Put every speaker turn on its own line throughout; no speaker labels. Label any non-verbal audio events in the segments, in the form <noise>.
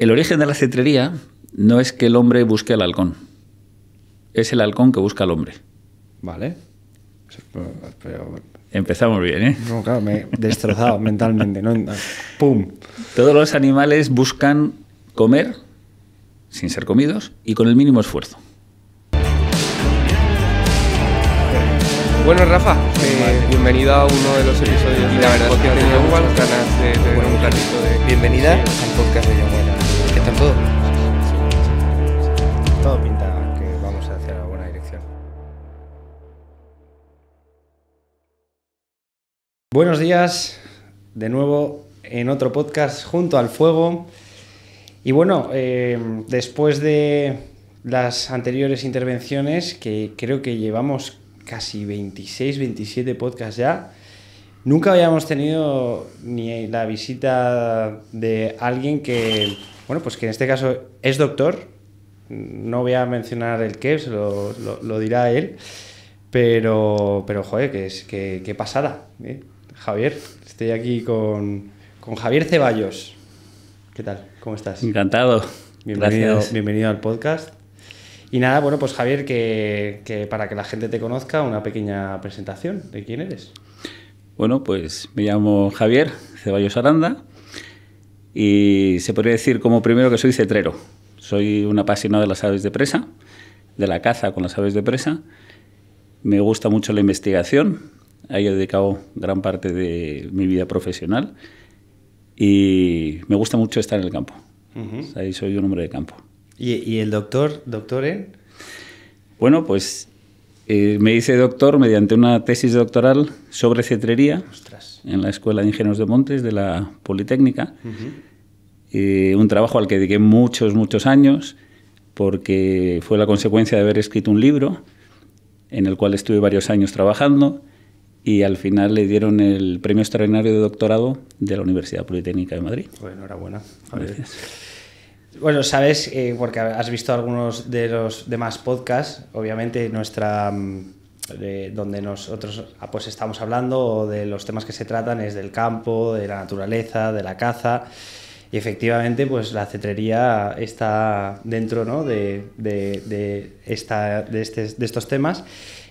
El origen de la cetrería no es que el hombre busque al halcón, es el halcón que busca al hombre. Vale. Empezamos bien, ¿eh? No,
claro, me he destrozado <laughs> mentalmente, ¡Pum!
Todos los animales buscan comer sin ser comidos y con el mínimo esfuerzo.
Bueno, Rafa, eh, bienvenido a uno de los episodios de la verdad que ganas de tener un Bienvenida al podcast de todo. Todo pinta que vamos hacia la buena dirección. Buenos días, de nuevo en otro podcast junto al fuego. Y bueno, eh, después de las anteriores intervenciones, que creo que llevamos casi 26, 27 podcasts ya, nunca habíamos tenido ni la visita de alguien que bueno, pues que en este caso es doctor, no voy a mencionar el qué, se lo, dirá él, pero, pero joder, que, es, que, pasada. ¿eh? Javier, estoy aquí con, Javier Ceballos. ¿Qué tal? ¿Cómo estás? Encantado. Bienvenido, bienvenido al podcast. Y nada, bueno, pues Javier, para que la gente te conozca, una pequeña presentación de quién eres.
Bueno, pues me llamo Javier Ceballos Aranda, y se podría decir como primero que soy cetrero. Soy un apasionado de las aves de presa, de la caza con las aves de presa. Me gusta mucho la investigación, ahí he dedicado gran parte de mi vida profesional y me gusta mucho estar en el campo. Ahí soy un hombre de campo. ¿Y, el doctor, doctor en? Bueno, pues eh, me hice doctor mediante una tesis doctoral sobre cetrería. Ostras en la Escuela de Ingenieros de Montes de la Politécnica. Eh, un trabajo al que dediqué muchos, muchos años, porque fue la consecuencia de haber escrito un libro en el cual estuve varios años trabajando y al final le dieron el premio extraordinario de doctorado de la Universidad Politécnica de Madrid. Bueno, enhorabuena.
Bueno, sabes, eh, porque has visto algunos de los demás podcasts, obviamente nuestra mm, donde nosotros ah, pues estamos hablando de los temas que se tratan es del campo, de la naturaleza, de la caza. Y efectivamente, pues la cetrería está dentro de, este, de, estos temas.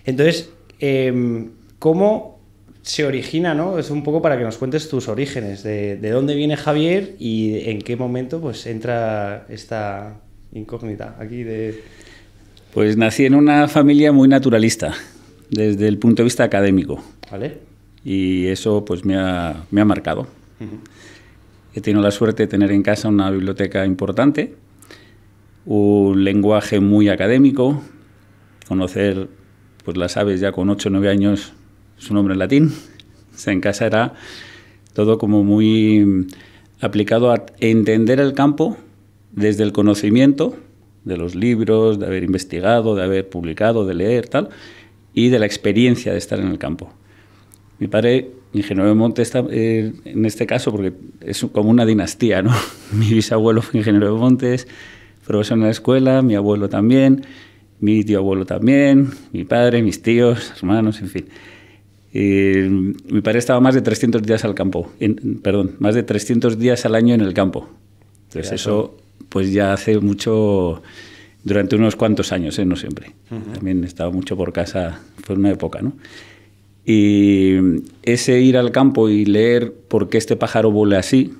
Entonces, em, ¿cómo se origina, Es un poco para que nos cuentes tus orígenes, de, dónde viene Javier y en qué momento pues entra esta incógnita aquí
Pues nací en una familia muy naturalista, desde el punto de vista académico. ¿Vale? Y eso pues me ha, me ha marcado. He tenido la suerte de tener en casa una biblioteca importante, un lenguaje muy académico, conocer pues las aves ya con 8 o 9 años su nombre en latín. en casa era todo como muy aplicado a entender el campo desde el conocimiento de los libros, de haber investigado, de haber publicado, de leer, tal, de la experiencia de estar en el campo. Mi padre, ingeniero de Montes, está, eh, en este caso, porque es como una dinastía, ¿no? <laughs> Mi bisabuelo fue ingeniero de montes, profesor en la escuela, mi abuelo también, mi tío abuelo también, mi padre, mis tíos, hermanos, en fin. Eh, mi padre estaba más de 300 días al campo, perdón, más de 300 días al año en el campo. Entonces eso, pues ya hace mucho, durante unos cuantos años, ¿eh? no siempre. También estaba mucho por casa, fue una época, ¿no? Y ese ir al campo y leer por qué este pájaro vuela así,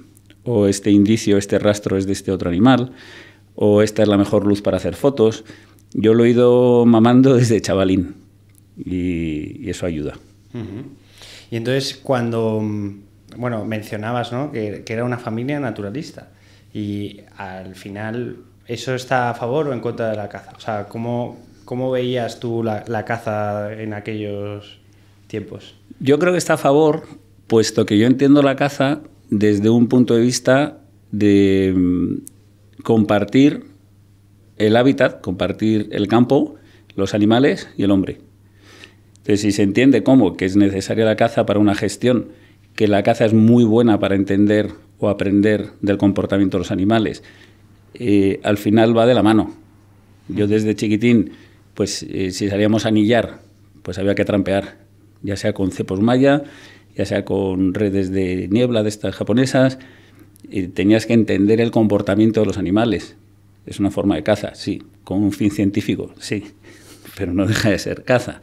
o este indicio, este rastro es de este otro animal, o esta es la mejor luz para hacer fotos, yo lo he ido mamando desde chavalín y, eso ayuda.
Y entonces cuando, bueno, mencionabas ¿no? que, que era una familia naturalista y al final ¿Eso está a favor o en contra de la caza? O sea, ¿cómo, veías tú la, la caza en aquellos tiempos?
Yo creo que está a favor, puesto que yo entiendo la caza desde un punto de vista de mm, compartir el hábitat, compartir el campo, los animales y el hombre. Entonces, si se entiende cómo que es necesaria la caza para una gestión, que la caza es muy buena para entender o aprender del comportamiento de los animales, eh, al final va de la mano. Yo desde chiquitín, pues eh, si salíamos a anillar, pues había que trampear, ya sea con cepos maya, ya sea con redes de niebla de estas japonesas, tenías que entender el comportamiento de los animales. Es una forma de caza, sí, con un fin científico, sí, <laughs> pero no deja de ser caza.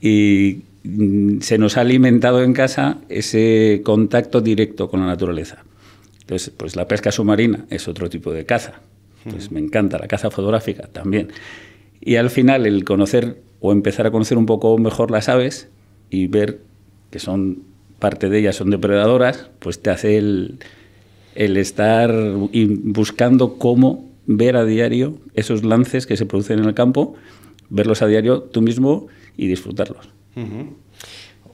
Y mm, se nos ha alimentado en casa ese contacto directo con la naturaleza. Entonces, pues la pesca submarina es otro tipo de caza. Entonces, me encanta la caza fotográfica también. Y al final, el conocer o empezar a conocer un poco mejor las aves y ver que son parte de ellas son depredadoras, pues te hace el, estar buscando cómo ver a diario esos lances que se producen en el campo, verlos a diario tú mismo y disfrutarlos.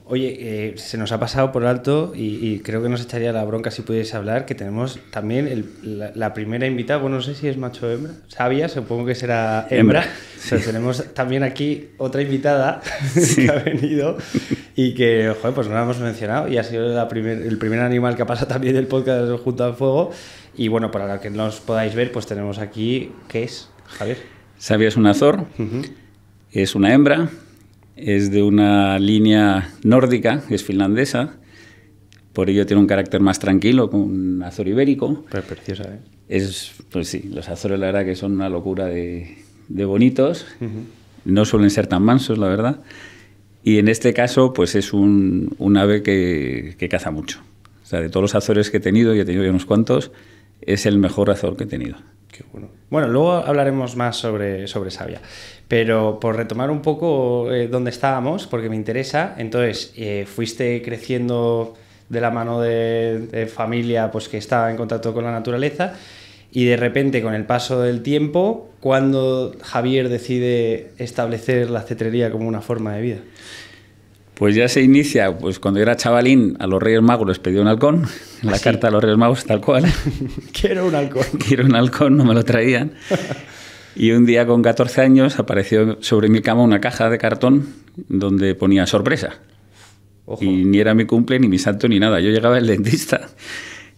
Oye, eh, se nos ha pasado por alto y, creo que nos echaría la bronca si pudiese hablar, que tenemos también la, primera invitada, bueno, no sé si es macho o hembra, sabia, supongo que será hembra. tenemos también aquí otra invitada <laughs> que ha venido y que, joder, pues no la hemos mencionado y ha sido el primer animal que ha pasado también del podcast de Junto al Fuego. Y bueno, para que nos podáis ver, pues tenemos aquí, ¿qué es, Javier?
Sabia es un azor, es una hembra, es de una línea nórdica, es finlandesa, por ello tiene un carácter más tranquilo, con un azor ibérico. Pero preciosa, ¿eh? pues sí, los azores la verdad que son una locura de, bonitos, no suelen ser tan mansos, la verdad. Y en este caso, pues es un, ave que, caza mucho. O sea, de todos los azores que he tenido, y he tenido ya unos cuantos, es el mejor azor que he tenido
bueno. luego hablaremos más sobre, sobre Sabia. Pero por retomar un poco eh, dónde estábamos, porque me interesa, entonces, eh, fuiste creciendo de la mano de, de, familia pues que estaba en contacto con la naturaleza y de repente con el paso del tiempo, cuando Javier decide establecer la cetrería como una forma de vida?
Pues ya se inicia, pues cuando era chavalín, a los Reyes Magos les pedí un halcón, ¿Ah, la carta a los Reyes Magos tal cual. <laughs> Quiero un halcón. <laughs> Quiero un halcón, no me lo traían. Y un día con 14 años apareció sobre mi cama una caja de cartón donde ponía sorpresa. Y ni era mi cumple, ni mi santo, ni nada. Yo llegaba al dentista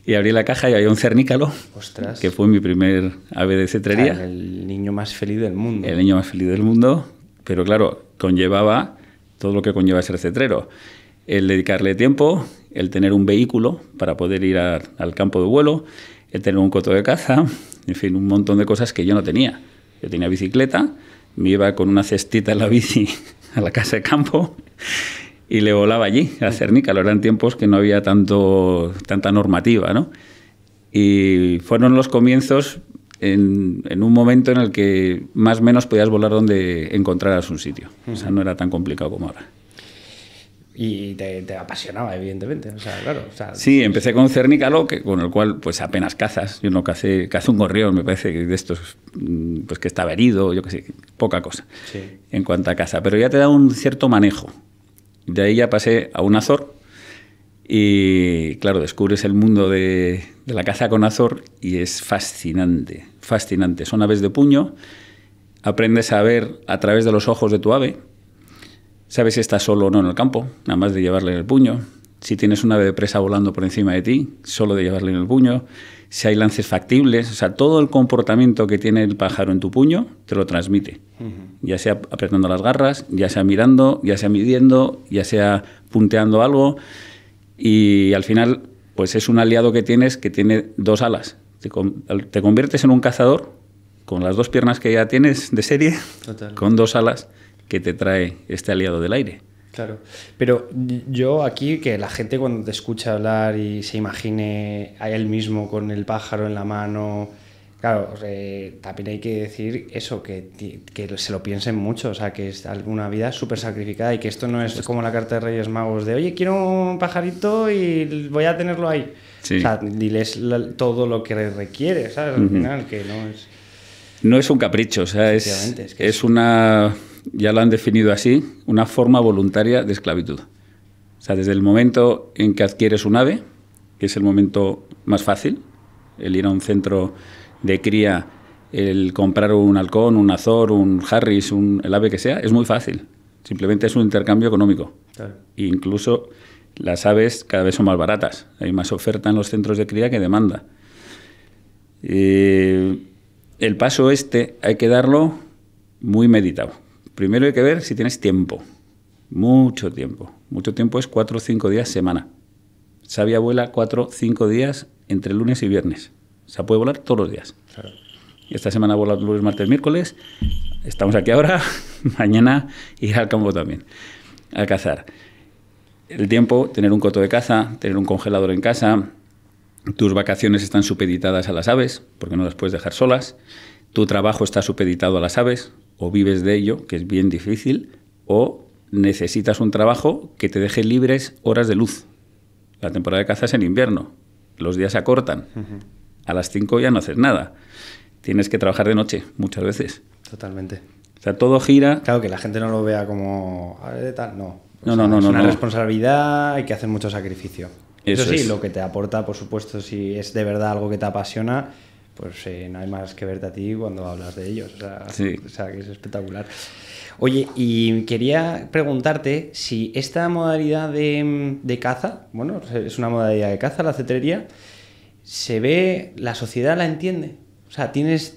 y abrí la caja y había un cernícalo, Ostras. que fue mi primer ave de cetrería. Ah, el niño más feliz del mundo. El niño más feliz del mundo, pero claro, conllevaba todo lo que conlleva ser cetrero. El dedicarle tiempo, el tener un vehículo para poder ir al campo de vuelo, el tener un coto de caza, en fin, un montón de cosas que yo no tenía. Yo tenía bicicleta, me iba con una cestita en la bici <laughs> a la casa de campo y le volaba allí a Cernícalo. Eran tiempos que no había tanto, tanta normativa, ¿no? Y fueron los comienzos en, un momento en el que más o menos podías volar donde encontraras un sitio. O sea, no era tan complicado como ahora.
Y te, apasionaba, evidentemente. O
sí, empecé con cernícalo, que, con el cual pues apenas cazas. Yo no cacé, cazé un gorrión, me parece, que de estos mm, pues que estaba herido, yo qué sé, poca cosa en cuanto a caza. Pero ya te da un cierto manejo. De ahí ya pasé a un azor, y claro, descubres el mundo de, la caza con azor y es fascinante, fascinante. Son aves de puño, aprendes a ver a través de los ojos de tu ave, sabes si está solo o no en el campo, nada más de llevarle en el puño, si tienes una ave de presa volando por encima de ti, solo de llevarle en el puño, si hay lances factibles, o sea, todo el comportamiento que tiene el pájaro en tu puño te lo transmite, ya sea apretando las garras, ya sea mirando, ya sea midiendo, ya sea punteando algo y al final pues es un aliado que tienes que tiene dos alas. Te, conviertes en un cazador con las dos piernas que ya tienes de serie, con dos alas que te trae este aliado del aire.
Claro, pero yo aquí que la gente cuando te escucha hablar y se imagine a él mismo con el pájaro en la mano, Claro, también hay que decir eso, que, que, se lo piensen mucho, o sea, que es alguna vida súper sacrificada y que esto no es como la carta de Reyes Magos de, oye, quiero un pajarito y voy a tenerlo ahí. O sea, diles todo lo que requiere, ¿sabes? Al final, que no es...
No es un capricho, o sea, es, es, una, ya lo han definido así, una forma voluntaria de esclavitud. O sea, desde el momento en que adquieres un ave, que es el momento más fácil, el ir a un centro de cría el comprar un halcón, un azor, un harris, un, el ave que sea, es muy fácil. Simplemente es un intercambio económico. incluso las aves cada vez son más baratas. Hay más oferta en los centros de cría que demanda. Eh, el paso este hay que darlo muy meditado. Primero hay que ver si tienes tiempo. Mucho tiempo. Mucho tiempo es 4 o 5 días semana. Sabia vuela 4 o 5 días entre lunes y viernes. O sea, puede volar todos los días. Claro. Esta semana vola lunes, martes, miércoles. Estamos aquí ahora. <laughs> Mañana ir al campo también, a cazar. El tiempo, tener un coto de caza, tener un congelador en casa. Tus vacaciones están supeditadas a las aves, porque no las puedes dejar solas. Tu trabajo está supeditado a las aves, o vives de ello, que es bien difícil, o necesitas un trabajo que te deje libres horas de luz. La temporada de caza es en invierno, los días se acortan a las 5 ya no haces nada. Tienes que trabajar de noche muchas veces. Totalmente. O sea, todo gira. Claro, que la
gente no lo vea como. A ver, tal, no. no, no, no, Es una responsabilidad, hay que hacer mucho sacrificio. Eso, sí, lo que te aporta, por supuesto, si es de verdad algo que te apasiona, pues eh, no hay más que verte a ti cuando hablas de ellos. O sea, o sea, que es espectacular. Oye, y quería preguntarte si esta modalidad de, de caza, bueno, es una modalidad de caza, la cetrería, se ve, la sociedad la entiende. O sea, tienes,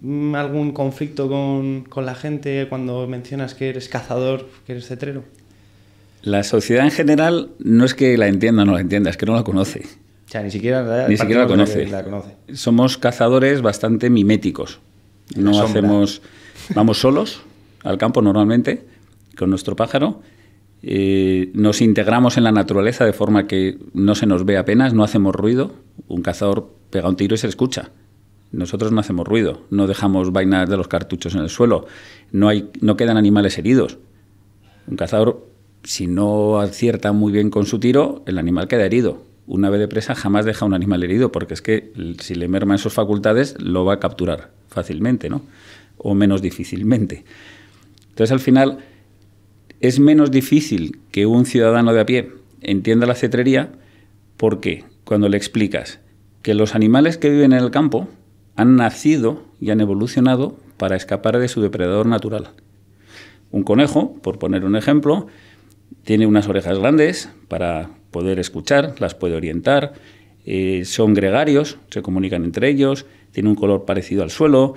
mm, algún conflicto con, la gente cuando mencionas que eres cazador, que eres cetrero.
La sociedad en general no es que la entienda o no la entienda, es que no la conoce.
O sea, ni siquiera la, conoce.
Somos cazadores bastante miméticos. No hacemos. Vamos solos al campo normalmente, con nuestro pájaro, eh, nos integramos en la naturaleza de forma que no se nos ve apenas, no hacemos ruido. Un cazador pega un tiro y se escucha. Nosotros no hacemos ruido, no dejamos vainas de los cartuchos en el suelo, no, hay, no quedan animales heridos. Un cazador, si no acierta muy bien con su tiro, el animal queda herido. ...una ave de presa jamás deja un animal herido, porque es que si le merman sus facultades, lo va a capturar fácilmente, ¿no? O menos difícilmente. Entonces, al final, es menos difícil que un ciudadano de a pie entienda la cetrería porque cuando le explicas que los animales que viven en el campo han nacido y han evolucionado para escapar de su depredador natural. Un conejo, por poner un ejemplo, tiene unas orejas grandes para poder escuchar, las puede orientar, eh, son gregarios, se comunican entre ellos, tiene un color parecido al suelo,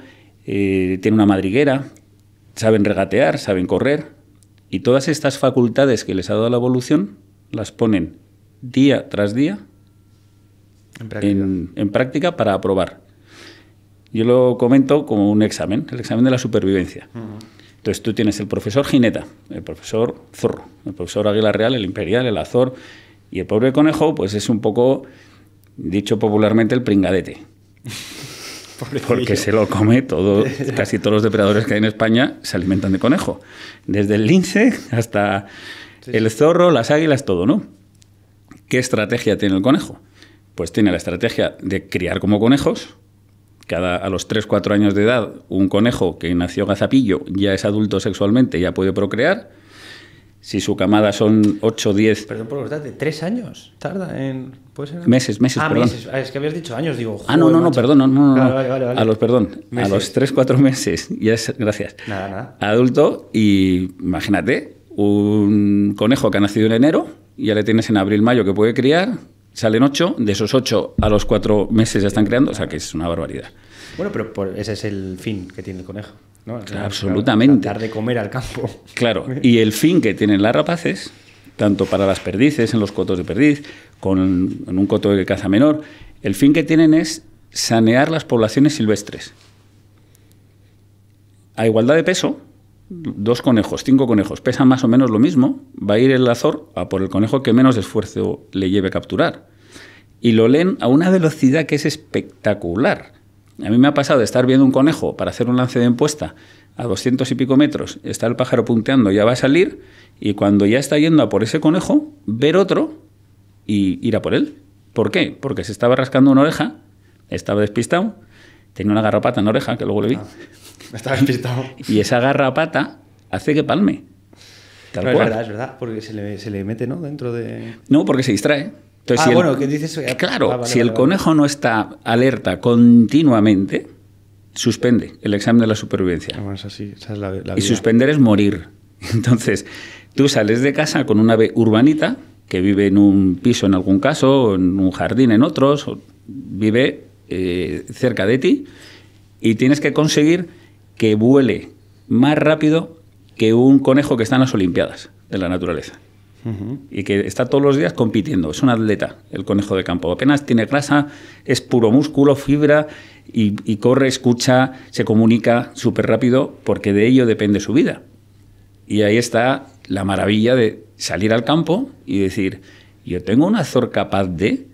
eh, tiene una madriguera, saben regatear, saben correr, y todas estas facultades que les ha dado la evolución las ponen día tras día en práctica, para aprobar. Yo lo comento como un examen, el examen de la supervivencia. Entonces tú tienes el profesor Gineta, el profesor Zorro, el profesor Águila Real, el Imperial, el Azor y el pobre conejo, pues es un poco, dicho popularmente, el pringadete. <laughs> Porque se lo come todo, casi todos los depredadores que hay en España se alimentan de conejo. Desde el lince hasta el zorro, las águilas, todo, ¿no? ¿Qué estrategia tiene el conejo? Pues tiene la estrategia de criar como conejos. Cada, a los 3-4 años de edad, un conejo que nació gazapillo ya es adulto sexualmente, ya puede procrear. Si su camada son 8 o 10. Perdón por verdad, ¿tres
años? ¿Tarda en.? ¿puede ser? Meses, meses, ah, perdón. Meses. Ah, es que habías dicho años, digo. Ah, no, no, no, perdón,
no, no, A los, perdón. A los 3, 4 meses. <laughs> Ya es, gracias. Nada, nada. Adulto y imagínate, un conejo que ha nacido en enero, ya le tienes en abril, mayo que puede criar, salen 8, de esos 8 a los 4 meses ya están criando, o sea que es una barbaridad. Bueno, pero ese es el fin que tiene el conejo.
Claro, absolutamente. Dar de comer al campo.
<laughs> Claro, y el fin que tienen las rapaces, tanto para las perdices, en los cotos de perdiz, con, en un coto de caza menor, el fin que tienen es sanear las poblaciones silvestres. A igualdad de peso, dos conejos, cinco conejos, pesan más o menos lo mismo, va a ir el azor a por el conejo que menos esfuerzo le lleve a capturar. Y lo leen a una velocidad que es espectacular. A mí me ha pasado de estar viendo un conejo para hacer un lance de empuesta a 200 y pico metros, está el pájaro punteando, ya va a salir, y cuando ya está yendo a por ese conejo, ver otro y ir a por él. ¿Por qué? Porque se estaba rascando una oreja, estaba despistado, tenía una garrapata en la oreja, que luego le vi. Ah, estaba despistado. <laughs> y esa garrapata hace que palme. Es verdad, es
verdad, porque se le, se le mete, ¿no? Dentro de...
No, porque se distrae ah, bueno, que
dices... Ah, claro, ah, si el conejo
no está alerta continuamente, suspende el examen de la supervivencia. Ah, y suspender es morir. <laughs> Entonces, tú sales de casa con una ave urbanita que vive en un piso en algún caso, en un jardín en otros, vive eh, cerca de ti y tienes que conseguir que vuele más rápido que un conejo que está en las Olimpiadas de la naturaleza y que está todos los días compitiendo. Es un atleta, el conejo de campo. Apenas tiene grasa, es puro músculo, fibra y, y corre, escucha, se comunica súper rápido porque de ello depende su vida. Y ahí está la maravilla de salir al campo y decir, yo tengo un azor capaz de...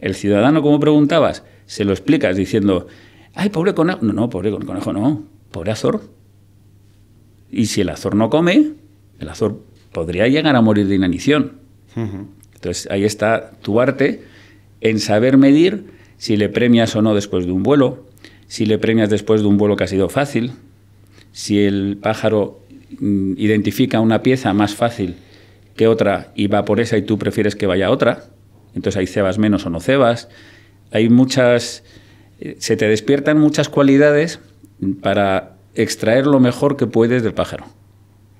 El ciudadano, como preguntabas, se lo explicas diciendo, ay, pobre conejo, no, no, pobre conejo, no, pobre azor. Y si el azor no come, el azor podría llegar a morir de inanición. Entonces ahí está tu arte en saber medir si le premias o no después de un vuelo, si le premias después de un vuelo que ha sido fácil, si el pájaro mm, identifica una pieza más fácil que otra y va por esa y tú prefieres que vaya a otra, entonces ahí cebas menos o no cebas. Hay muchas, eh, se te despiertan muchas cualidades para extraer lo mejor que puedes del pájaro.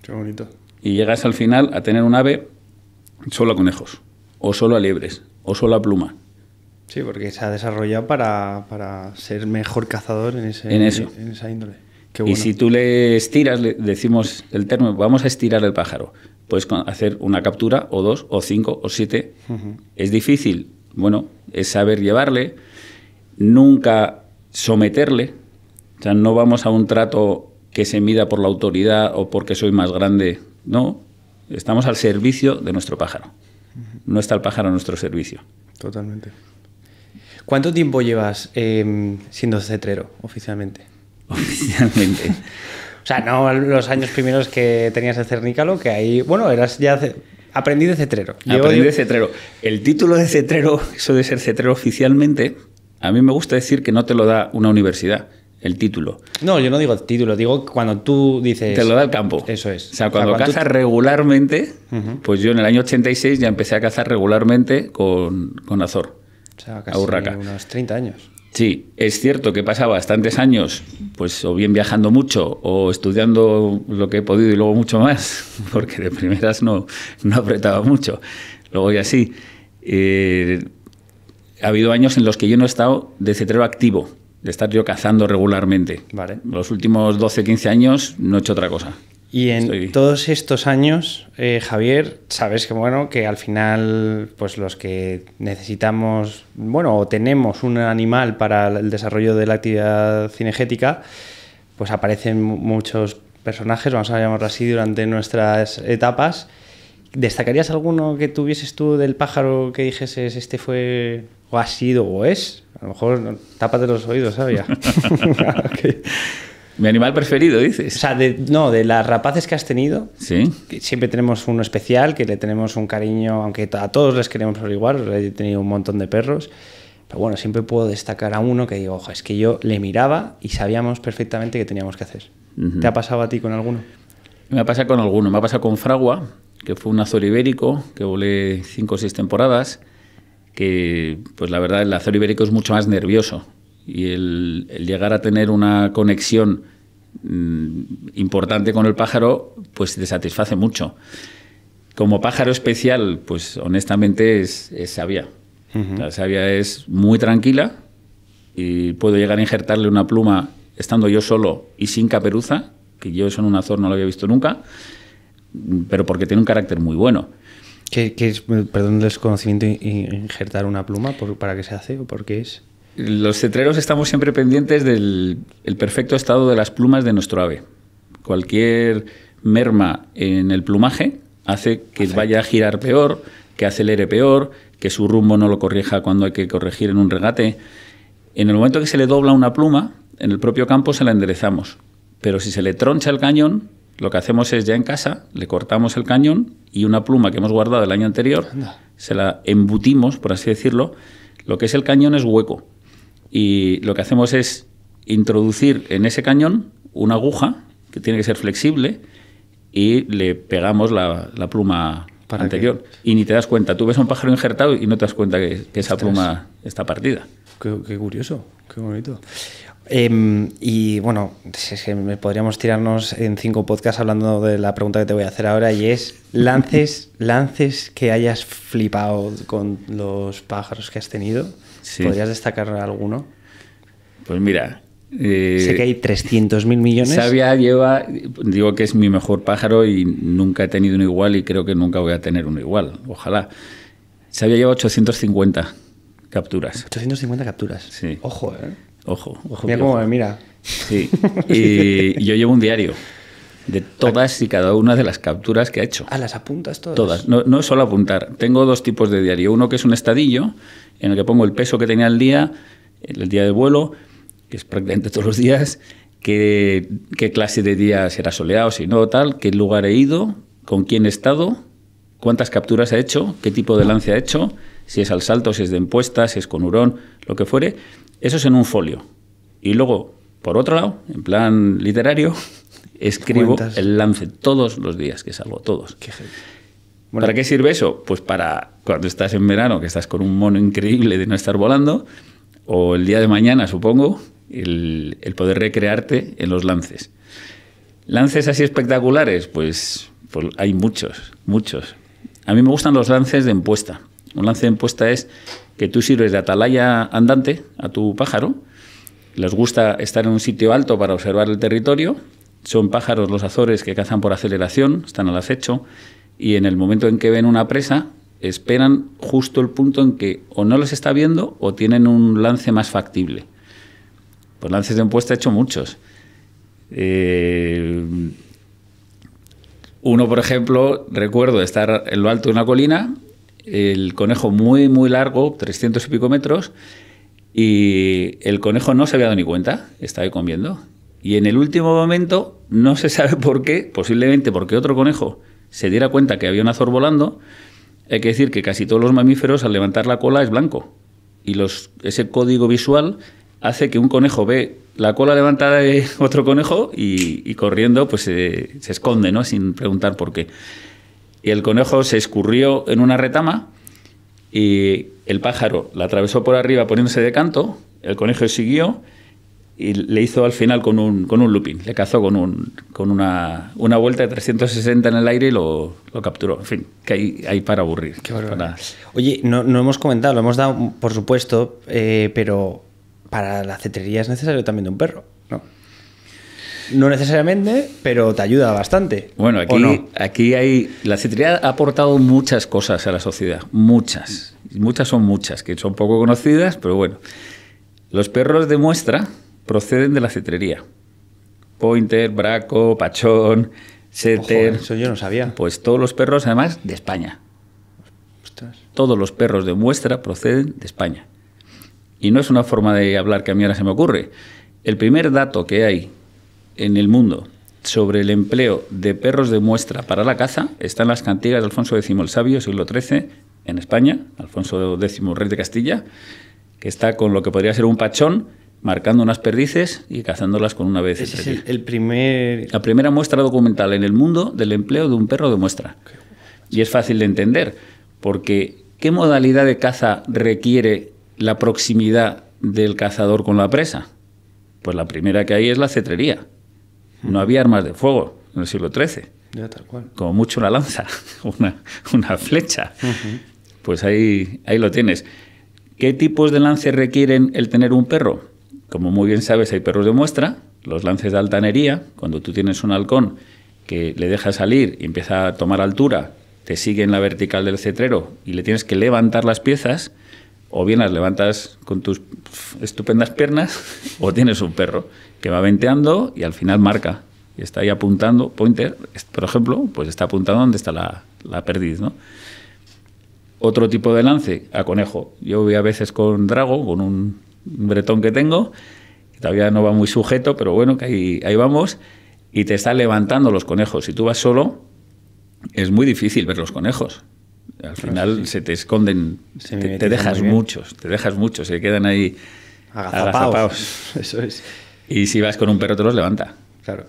Qué bonito y llegas al final a tener un ave solo a conejos, o solo a liebres, o solo a pluma.
Sí, porque se ha desarrollado para, para ser mejor cazador en, ese, en, esa índole.
Y si tú le estiras, le decimos el término, vamos a estirar el pájaro. Puedes hacer una captura, o dos, o cinco, o siete. Es difícil, bueno, es saber llevarle, nunca someterle. O sea, no vamos a un trato que se mida por la autoridad o porque soy más grande no, estamos al servicio de nuestro pájaro. No está el pájaro a nuestro servicio.
Totalmente. ¿Cuánto tiempo llevas em, siendo cetrero oficialmente? <laughs> Oficialmente. o sea, no los años primeros que
tenías el cernícalo, que ahí, bueno, eras ya aprendí de cetrero. aprendí de cetrero. El título de cetrero, <laughs> eso de ser cetrero oficialmente, a mí me gusta decir que no te lo da una universidad el título. No, yo no digo título, digo cuando tú dices... Te lo da el campo. Eso es. O sea, cuando, cazas regularmente, pues yo en el año 86 ya empecé a cazar regularmente con, con Azor.
O sea, casi unos 30 años.
Sí, es cierto que pasaba bastantes años, pues o bien viajando mucho o estudiando lo que he podido y luego mucho más, <laughs> porque de primeras no, no apretaba mucho. Luego ya sí. Eh, ha habido años en los que yo no he estado de cetrero activo, de estar yo cazando regularmente. Los últimos 12, 15 años no he hecho otra cosa.
Y en todos estos años, eh, Javier, sabes que bueno, que al final, pues los que necesitamos, bueno, o tenemos un animal para el desarrollo de la actividad cinegética, pues aparecen muchos personajes, vamos a llamarlo así, durante nuestras etapas ¿Destacarías alguno que tuvieses tú del pájaro que dijeses este fue o ha sido o es? A lo mejor de los oídos, ¿sabía? <laughs> <laughs> Mi animal preferido, dices. O sea, no, de las rapaces que has tenido. Sí. Que siempre tenemos uno especial, que le tenemos un cariño, aunque a todos les queremos por igual. He tenido un montón de perros. Pero bueno, siempre puedo destacar a uno que digo, ojo, es que yo le miraba y sabíamos perfectamente qué teníamos que hacer. ¿Te ha pasado a ti con alguno?
Me ha pasado con alguno. Me ha pasado con Fragua, que fue un azor ibérico, que volé cinco o seis temporadas, que pues la verdad el azor ibérico es mucho más nervioso y el, llegar a tener una conexión mm, importante con el pájaro pues te satisface mucho. Como pájaro especial, pues honestamente es, sabia. La sabia es muy tranquila y puedo llegar a injertarle una pluma estando yo solo y sin caperuza, que yo eso en un azor no lo había visto nunca pero porque tiene un carácter muy bueno. ¿Qué, es, perdón, el desconocimiento,
injertar una pluma? ¿Para qué se hace o por qué es?
Los cetreros estamos siempre pendientes del el perfecto estado de las plumas de nuestro ave. Cualquier merma en el plumaje hace que vaya a girar peor, que acelere peor, que su rumbo no lo corrija cuando hay que corregir en un regate. En el momento que se le dobla una pluma, en el propio campo se la enderezamos. Pero si se le troncha el cañón, lo que hacemos es ya en casa, le cortamos el cañón y una pluma que hemos guardado el año anterior, se la embutimos, por así decirlo. Lo que es el cañón es hueco. Y lo que hacemos es introducir en ese cañón una aguja que tiene que ser flexible y le pegamos la, pluma ¿Para anterior. Y ni te das cuenta. Tú ves a un pájaro injertado y no te das cuenta que, esa pluma está partida.
qué curioso, qué bonito. Em, y bueno, podríamos tirarnos en cinco podcasts hablando de la pregunta que te voy a hacer ahora y es lances, <laughs> lances que hayas flipado con los pájaros que has tenido. ¿Podrías destacar alguno?
Pues mira. Eh, sé que hay 300 mil millones. Sabia lleva, digo que es mi mejor pájaro y nunca he tenido uno igual y creo que nunca voy a tener uno igual. Ojalá. Sabia lleva 850 capturas.
850 capturas. Ojo, ¿eh?
Ojo, ojo. Mira Sí. Y yo llevo un diario de todas y cada una de las capturas que ha hecho. a
ah, las apuntas todas. Todas.
No, no solo apuntar. Tengo dos tipos de diario. Uno que es un estadillo, en el que pongo el peso que tenía el día, el día de vuelo, que es prácticamente todos los días, qué, qué clase de día será soleado, si no, tal, qué lugar he ido, con quién he estado, cuántas capturas ha hecho, qué tipo de lance ha hecho, si es al salto, si es de impuesta, si es con hurón, lo que fuere. Eso es en un folio. Y luego, por otro lado, en plan literario, <laughs> escribo el lance todos los días que salgo, todos. ¿Para qué sirve eso? Pues para cuando estás en verano, que estás con un mono increíble de no estar volando, o el día de mañana, supongo, el, poder recrearte en los lances. ¿Lances así espectaculares? Pues, pues hay muchos, muchos. A mí me gustan los lances de empuesta. Un lance de impuesta es que tú sirves de atalaya andante a tu pájaro, les gusta estar en un sitio alto para observar el territorio, son pájaros los azores que cazan por aceleración, están al acecho, y en el momento en que ven una presa, esperan justo el punto en que o no los está viendo o tienen un lance más factible. Pues lances de impuesta he hecho muchos. Eh, uno, por ejemplo, recuerdo estar en lo alto de una colina el conejo muy, muy largo, 300 y pico metros, y el conejo no se había dado ni cuenta, estaba comiendo. Y en el último momento, no se sabe <laughs> por qué, posiblemente porque otro conejo se diera cuenta que había un azor volando, hay que decir que casi todos los mamíferos al levantar la cola es blanco. Y los, ese código visual hace que un conejo ve la cola levantada de <laughs> otro conejo y, corriendo pues se, se esconde, ¿no? Sin preguntar por qué y el conejo se escurrió en una retama y el pájaro la atravesó por arriba poniéndose de canto, el conejo siguió y le hizo al final con un, con un looping, le cazó con, con una, vuelta de 360 en el aire y lo, capturó. En fin, que hay, hay para aburrir. Oye, no,
hemos comentado, lo hemos dado por supuesto, eh, pero para la cetrería es necesario también un perro. No necesariamente, pero te ayuda bastante.
Bueno, aquí, aquí hay. La cetrería ha aportado muchas cosas a la sociedad, muchas. Muchas son muchas, que son poco conocidas, pero bueno. Los perros de muestra proceden de la cetrería. Pointer, Braco, Pachón, Setter. eso yo no sabía. Pues todos los perros, además, de España. Todos los perros de muestra proceden de España. Y no es una forma de hablar que a mí ahora se me ocurre. El primer dato que hay en el mundo sobre el empleo de perros de muestra para la caza están las cantigas de Alfonso X el Sabio, siglo XIII, en España, Alfonso X, rey de Castilla, que está con lo que podría ser un pachón, marcando unas perdices y cazándolas con una vez. es el, primer... La primera muestra documental en el mundo del empleo de un perro de muestra. Y es fácil de entender, porque ¿qué modalidad de caza requiere la proximidad del cazador con la presa? Pues la primera que hay es la cetrería no había armas de fuego en el siglo XIII. Ya, tal Como mucho una lanza, <laughs> una, flecha. Pues ahí, ahí lo tienes. ¿Qué tipos de lances requieren el tener un perro? Como muy bien sabes, hay perros de muestra, los lances de altanería, cuando tú tienes un halcón que le deja salir y empieza a tomar altura, te sigue en la vertical del cetrero y le tienes que levantar las piezas, o bien las levantas con tus estupendas piernas, <laughs> o tienes un perro que va venteando y al final marca. Y está ahí apuntando, pointer, por ejemplo, pues está apuntando donde está la, la perdiz, ¿no? Otro tipo de lance, a conejo. Yo voy a veces con drago, con un, bretón que tengo, que todavía no va muy sujeto, pero bueno, que ahí, ahí vamos, y te está levantando los conejos. Si tú vas solo, es muy difícil ver los conejos. Al final se te esconden, te, dejas muchos, te dejas muchos, se quedan ahí <laughs> Eso es. Y si vas con un perro te los levanta. Claro.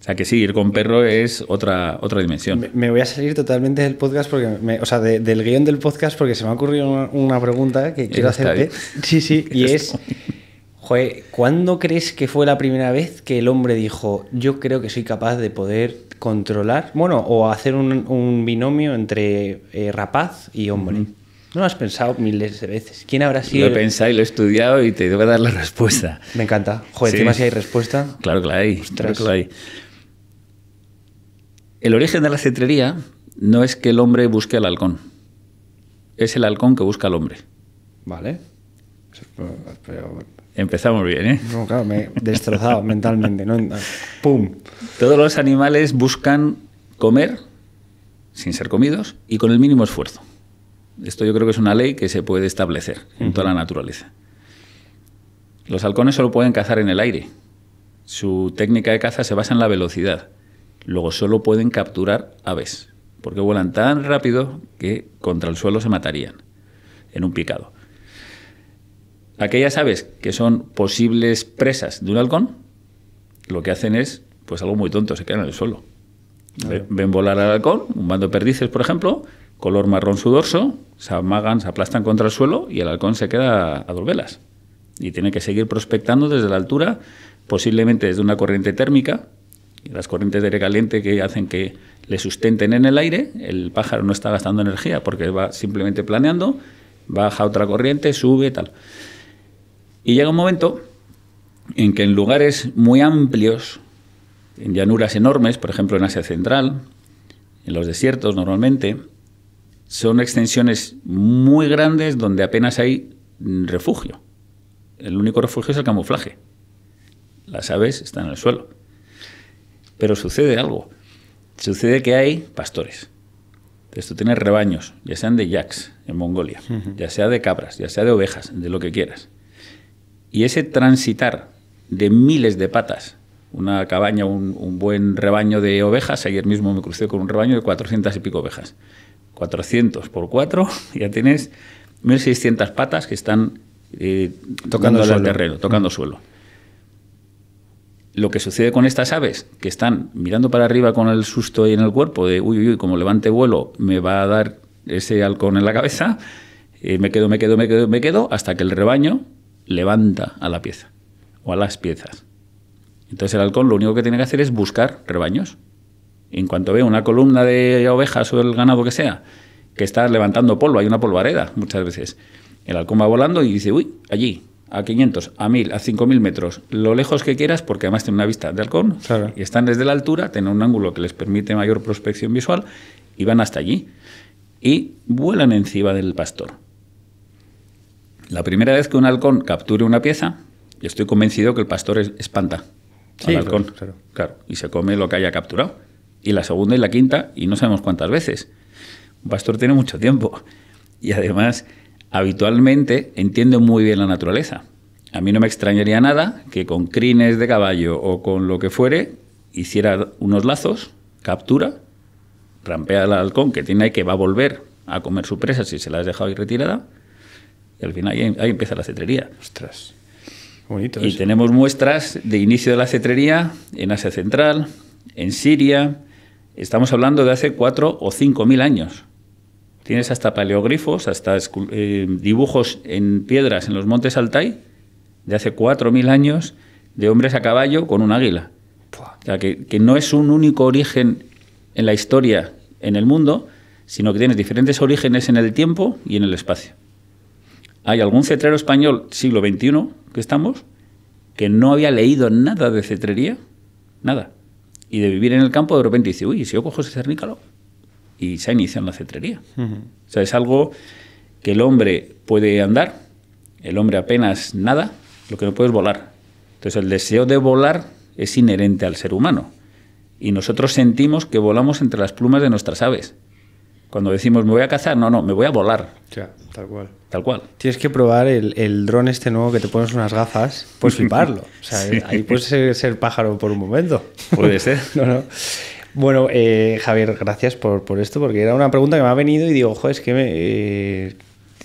O sea que sí, ir con perro es otra, otra dimensión.
Me, voy a salir totalmente del podcast, porque o sea, del guión del podcast, porque se me ha ocurrido una, pregunta que quiero hacerte. <laughs> Sí, sí, <laughs> y es, joder, ¿cuándo crees que fue la primera vez que el hombre dijo, yo creo que soy capaz de poder controlar, bueno, o hacer un, binomio entre eh, rapaz y hombre? No lo has pensado miles de veces. ¿Quién habrá sido? Lo he
pensado y lo he estudiado y te voy a dar la respuesta. Me encanta. Joder, encima si hay respuesta. Claro que la hay. Claro El origen de la cetrería no es que el hombre busque al halcón. Es el halcón que busca al hombre. Vale. Empezamos bien, ¿eh? No, claro, me he destrozado mentalmente. ¡Pum! Todos los animales buscan comer sin ser comidos y con el mínimo esfuerzo. Esto yo creo que es una ley que se puede establecer en toda la naturaleza. Los halcones solo pueden cazar en el aire. Su técnica de caza se basa en la velocidad. Luego solo pueden capturar aves, porque vuelan tan rápido que contra el suelo se matarían en un picado. Aquellas aves que son posibles presas de un halcón, lo que hacen es pues algo muy tonto, se quedan en el suelo. Ven volar al halcón, un bando de perdices, por ejemplo, color marrón su dorso, se amagan, se aplastan contra el suelo y el halcón se queda a dos velas. Y tiene que seguir prospectando desde la altura, posiblemente desde una corriente térmica, las corrientes de aire caliente que hacen que le sustenten en el aire, el pájaro no está gastando energía porque va simplemente planeando, baja otra corriente, sube, tal. Y llega un momento en que en lugares muy amplios, en llanuras enormes, por ejemplo en Asia Central, en los desiertos normalmente, son extensiones muy grandes donde apenas hay refugio. El único refugio es el camuflaje. Las aves están en el suelo. Pero sucede algo. Sucede que hay pastores. Entonces tú tienes rebaños, ya sean de yaks en Mongolia, ya sea de cabras, ya sea de ovejas, de lo que quieras. Y ese transitar de miles de patas, una cabaña, un, un buen rebaño de ovejas, ayer mismo me crucé con un rebaño de 400 y pico ovejas 400 por 4, <laughs> ya tienes 1.600 patas que están eh, tocando el terreno, mm. tocando suelo. Lo que sucede con estas aves, que están mirando para arriba con el susto en el cuerpo de, uy, uy, uy, como levante vuelo, me va a dar ese halcón en la cabeza, eh, me quedo, me quedo, me quedo, me quedo, hasta que el rebaño levanta a la pieza o a las piezas. Entonces el halcón lo único que tiene que hacer es buscar rebaños. En cuanto ve una columna de ovejas o el ganado que sea, que está levantando polvo, hay una polvareda muchas veces, el halcón va volando y dice, uy, allí, a 500, a 1000, a 5000 metros, lo lejos que quieras, porque además tiene una vista de halcón y están desde la altura, tienen un ángulo que les permite mayor prospección visual y van hasta allí y vuelan encima del pastor. La primera vez que un halcón capture una pieza, yo estoy convencido que el pastor espanta al halcón, claro, y se come lo que haya capturado y la segunda y la quinta y no sabemos cuántas veces. Un pastor tiene mucho tiempo y además habitualmente entiende muy bien la naturaleza. A mí no me extrañaría nada que con crines de caballo o con lo que fuere hiciera unos lazos, captura, rampea al halcón que tiene ahí que va a volver a comer su presa si se la ha dejado ir retirada y al final ahí, empieza la cetrería. Ostras. Bonito y tenemos muestras de inicio de la cetrería en Asia Central, en Siria, Estamos hablando de hace cuatro o cinco mil años. Tienes hasta paleogrifos, hasta eh, dibujos en piedras en los montes Altai de hace cuatro mil años de hombres a caballo con un águila. O sea, que, que no es un único origen en la historia en el mundo, sino que tienes diferentes orígenes en el tiempo y en el espacio. Hay algún cetrero español, siglo XXI, que estamos, que no había leído nada de cetrería, nada y de vivir en el campo, de repente dice, uy, si yo cojo ese cernícalo, y se ha iniciado la cetrería. O sea, es algo que el hombre puede andar, el hombre apenas nada, lo que no puede es volar. Entonces, el deseo de volar es inherente al ser humano. Y nosotros sentimos que volamos entre las plumas de nuestras aves. Cuando decimos me voy a cazar, no, no, me voy a volar.
Ya, tal cual. Tal cual. Tienes que probar el, dron este nuevo que te pones unas gafas, pues <laughs> fliparlo. O sea, ahí puedes ser, pájaro por un momento. Puede ser. <laughs> no, no. Bueno, eh, Javier, gracias por, por, esto, porque era una pregunta que me ha venido y digo, joder, es que me, eh,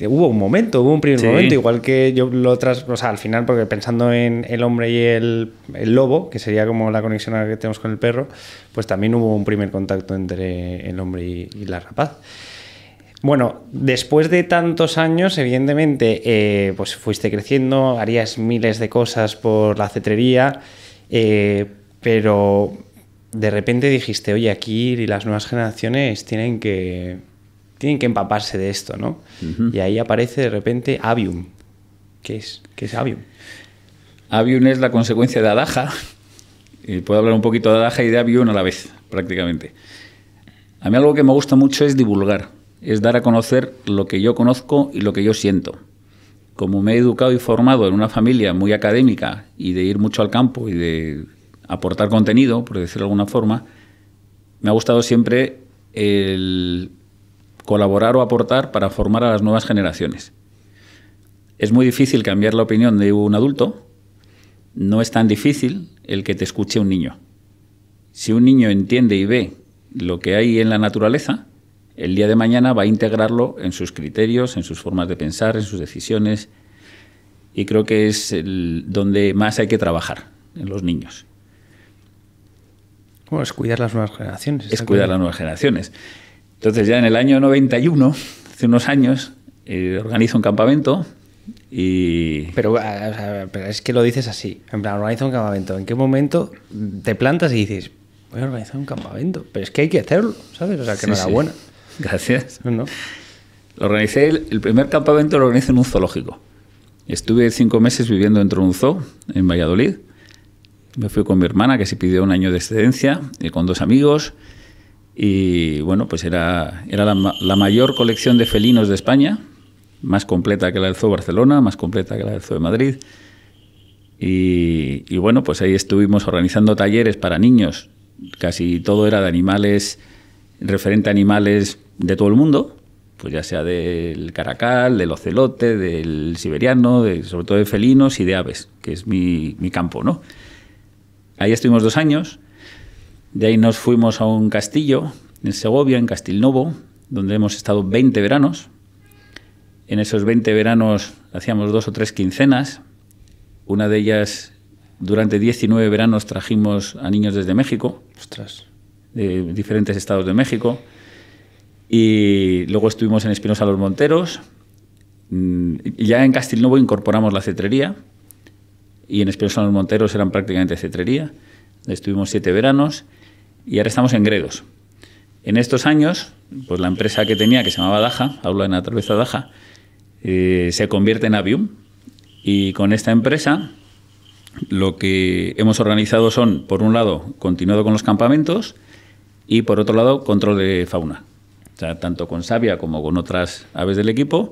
hubo un momento, hubo un primer momento, igual que yo lo tras, o sea, al final, porque pensando en el hombre y el, lobo, que sería como la conexión que tenemos con el perro, pues también hubo un primer contacto entre el hombre y, la rapaz. Bueno, después de tantos años, evidentemente, eh, pues fuiste creciendo, harías miles de cosas por la cetrería, eh, pero de repente dijiste, oye, aquí las nuevas generaciones tienen que tienen que empaparse de esto, ¿no? Y ahí aparece de
repente Avium. ¿Qué es? es Avium? Avium es la consecuencia de Adaja. Y puedo hablar un poquito de Adaja y de Avium a la vez, prácticamente. A mí algo que me gusta mucho es divulgar, es dar a conocer lo que yo conozco y lo que yo siento. Como me he educado y formado en una familia muy académica y de ir mucho al campo y de aportar contenido, por decirlo de alguna forma, me ha gustado siempre el colaborar o aportar para formar a las nuevas generaciones. Es muy difícil cambiar la opinión de un adulto, no es tan difícil el que te escuche un niño. Si un niño entiende y ve lo que hay en la naturaleza, el día de mañana va a integrarlo en sus criterios, en sus formas de pensar, en sus decisiones, y creo que es donde más hay que trabajar, en los niños.
es cuidar las nuevas generaciones. Es cuidar
las nuevas generaciones. Entonces ya en el año 91, hace unos años, eh, organizo un campamento y... Ah, pero, es que lo dices así, en plan, organizo un
campamento. ¿En qué momento te plantas y dices,
voy a organizar un campamento? Pero es que hay que hacerlo, ¿sabes? O sea, que <laughs> no era sí. buena. Gracias. Lo organicé, el primer campamento lo organizé en un zoológico. Estuve cinco meses viviendo dentro de un zoo en Valladolid. Me fui con mi hermana, que se pidió un año de excedencia, y con dos amigos. Y bueno, pues era, era la, mayor colección de felinos de España, más completa que la del Zoo Barcelona, más completa que la del Zoo de Madrid. Y, bueno, pues ahí estuvimos organizando talleres para niños. Casi todo era de animales, referente a animales de todo el mundo, pues ya sea del caracal, del ocelote, del siberiano, de, sobre todo de felinos y de aves, que es mi, mi campo, ¿no? Ahí estuvimos dos años de ahí nos fuimos a un castillo en Segovia, en Castilnovo, donde hemos estado 20 veranos. En esos 20 veranos hacíamos dos o tres quincenas. Una de ellas, durante 19 veranos, trajimos a niños desde México, Ostras. de diferentes estados de México. Y luego estuvimos en Espinosa Los Monteros. Mm, ya en Castilnovo incorporamos la cetrería. Y en Espinosa Los Monteros eran prácticamente cetrería. Estuvimos siete veranos y ahora estamos en Gredos. En estos años, pues la empresa que tenía, que se llamaba Daja, Aula en Naturaleza Daja, eh, se convierte en Avium. Y con esta empresa lo que hemos organizado son, por un lado, continuado con los campamentos y, por otro lado, control de fauna. O sea, tanto con Sabia como con otras aves del equipo,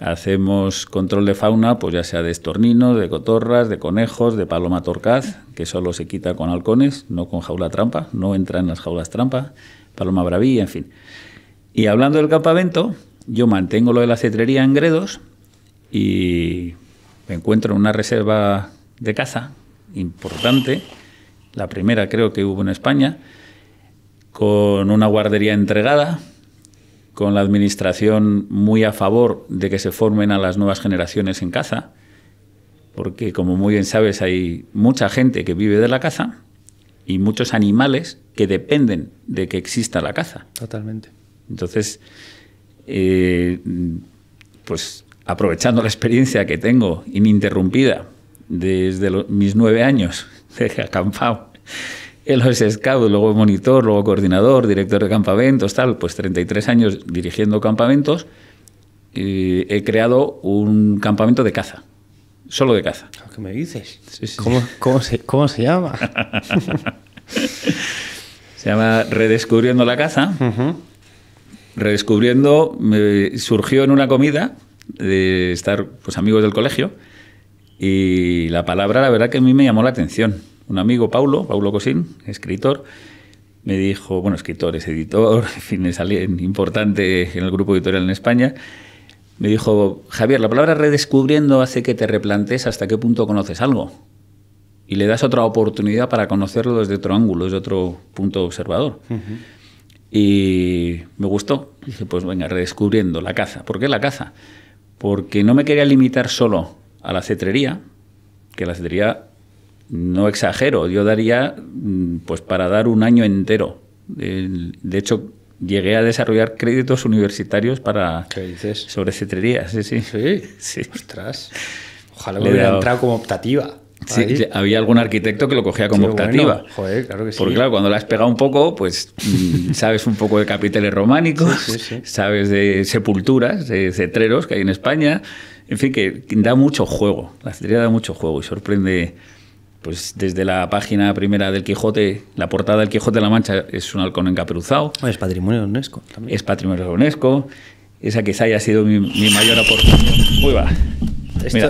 Hacemos control de fauna, pues ya sea de estorninos, de cotorras, de conejos, de paloma torcaz, que solo se quita con halcones, no con jaula trampa, no entra en las jaulas trampa, paloma bravía, en fin. Y hablando del campamento, yo mantengo lo de la cetrería en Gredos y me encuentro en una reserva de caza importante, la primera creo que hubo en España, con una guardería entregada, con la administración muy a favor de que se formen a las nuevas generaciones en caza, porque como muy bien sabes hay mucha gente que vive de la caza y muchos animales que dependen de que exista la caza. Totalmente. Entonces, eh, pues aprovechando la experiencia que tengo ininterrumpida desde mis nueve años de acampado los scouts, luego monitor, luego coordinador, director de campamentos, tal, pues 33 años dirigiendo campamentos, he creado un campamento de caza. Solo de caza. Ah, ¿Qué me dices? ¿Cómo, se, llama? <laughs> se llama Redescubriendo la caza. Redescubriendo me surgió en una comida de estar pues amigos del colegio y la palabra la verdad que a mí me llamó la atención un amigo, Paulo, Paulo Cosín, escritor, me dijo, bueno, escritor, es editor, <laughs> en fin, es alguien importante en el grupo editorial en España, me dijo, Javier, la palabra redescubriendo hace que te replantes hasta qué punto conoces algo y le das otra oportunidad para conocerlo desde otro ángulo, desde otro punto observador. Y me gustó. Dije, pues venga, redescubriendo la caza. ¿Por qué la caza? Porque no me quería limitar solo a la cetrería, que la cetrería no exagero, yo daría mm, pues para dar un año entero. De hecho, llegué a desarrollar créditos universitarios para sobre cetrería, sí, sí. Sí, <laughs> Ostras. Ojalá hubiera entrado como optativa. Sí, había algún arquitecto que lo cogía como optativa.
Porque claro,
cuando la has pegado un poco, pues mm, <laughs> sabes un poco de capiteles románicos, sabes de sepulturas, de cetreros que hay en España. En fin, que da mucho juego. La cetrería da mucho juego y sorprende, pues desde la página primera del Quijote, la portada del Quijote de la Mancha es un halcón encaperuzado. Es patrimonio de UNESCO Es patrimonio de UNESCO. Esa quizá ha sido mi, mayor aportación. Muy va.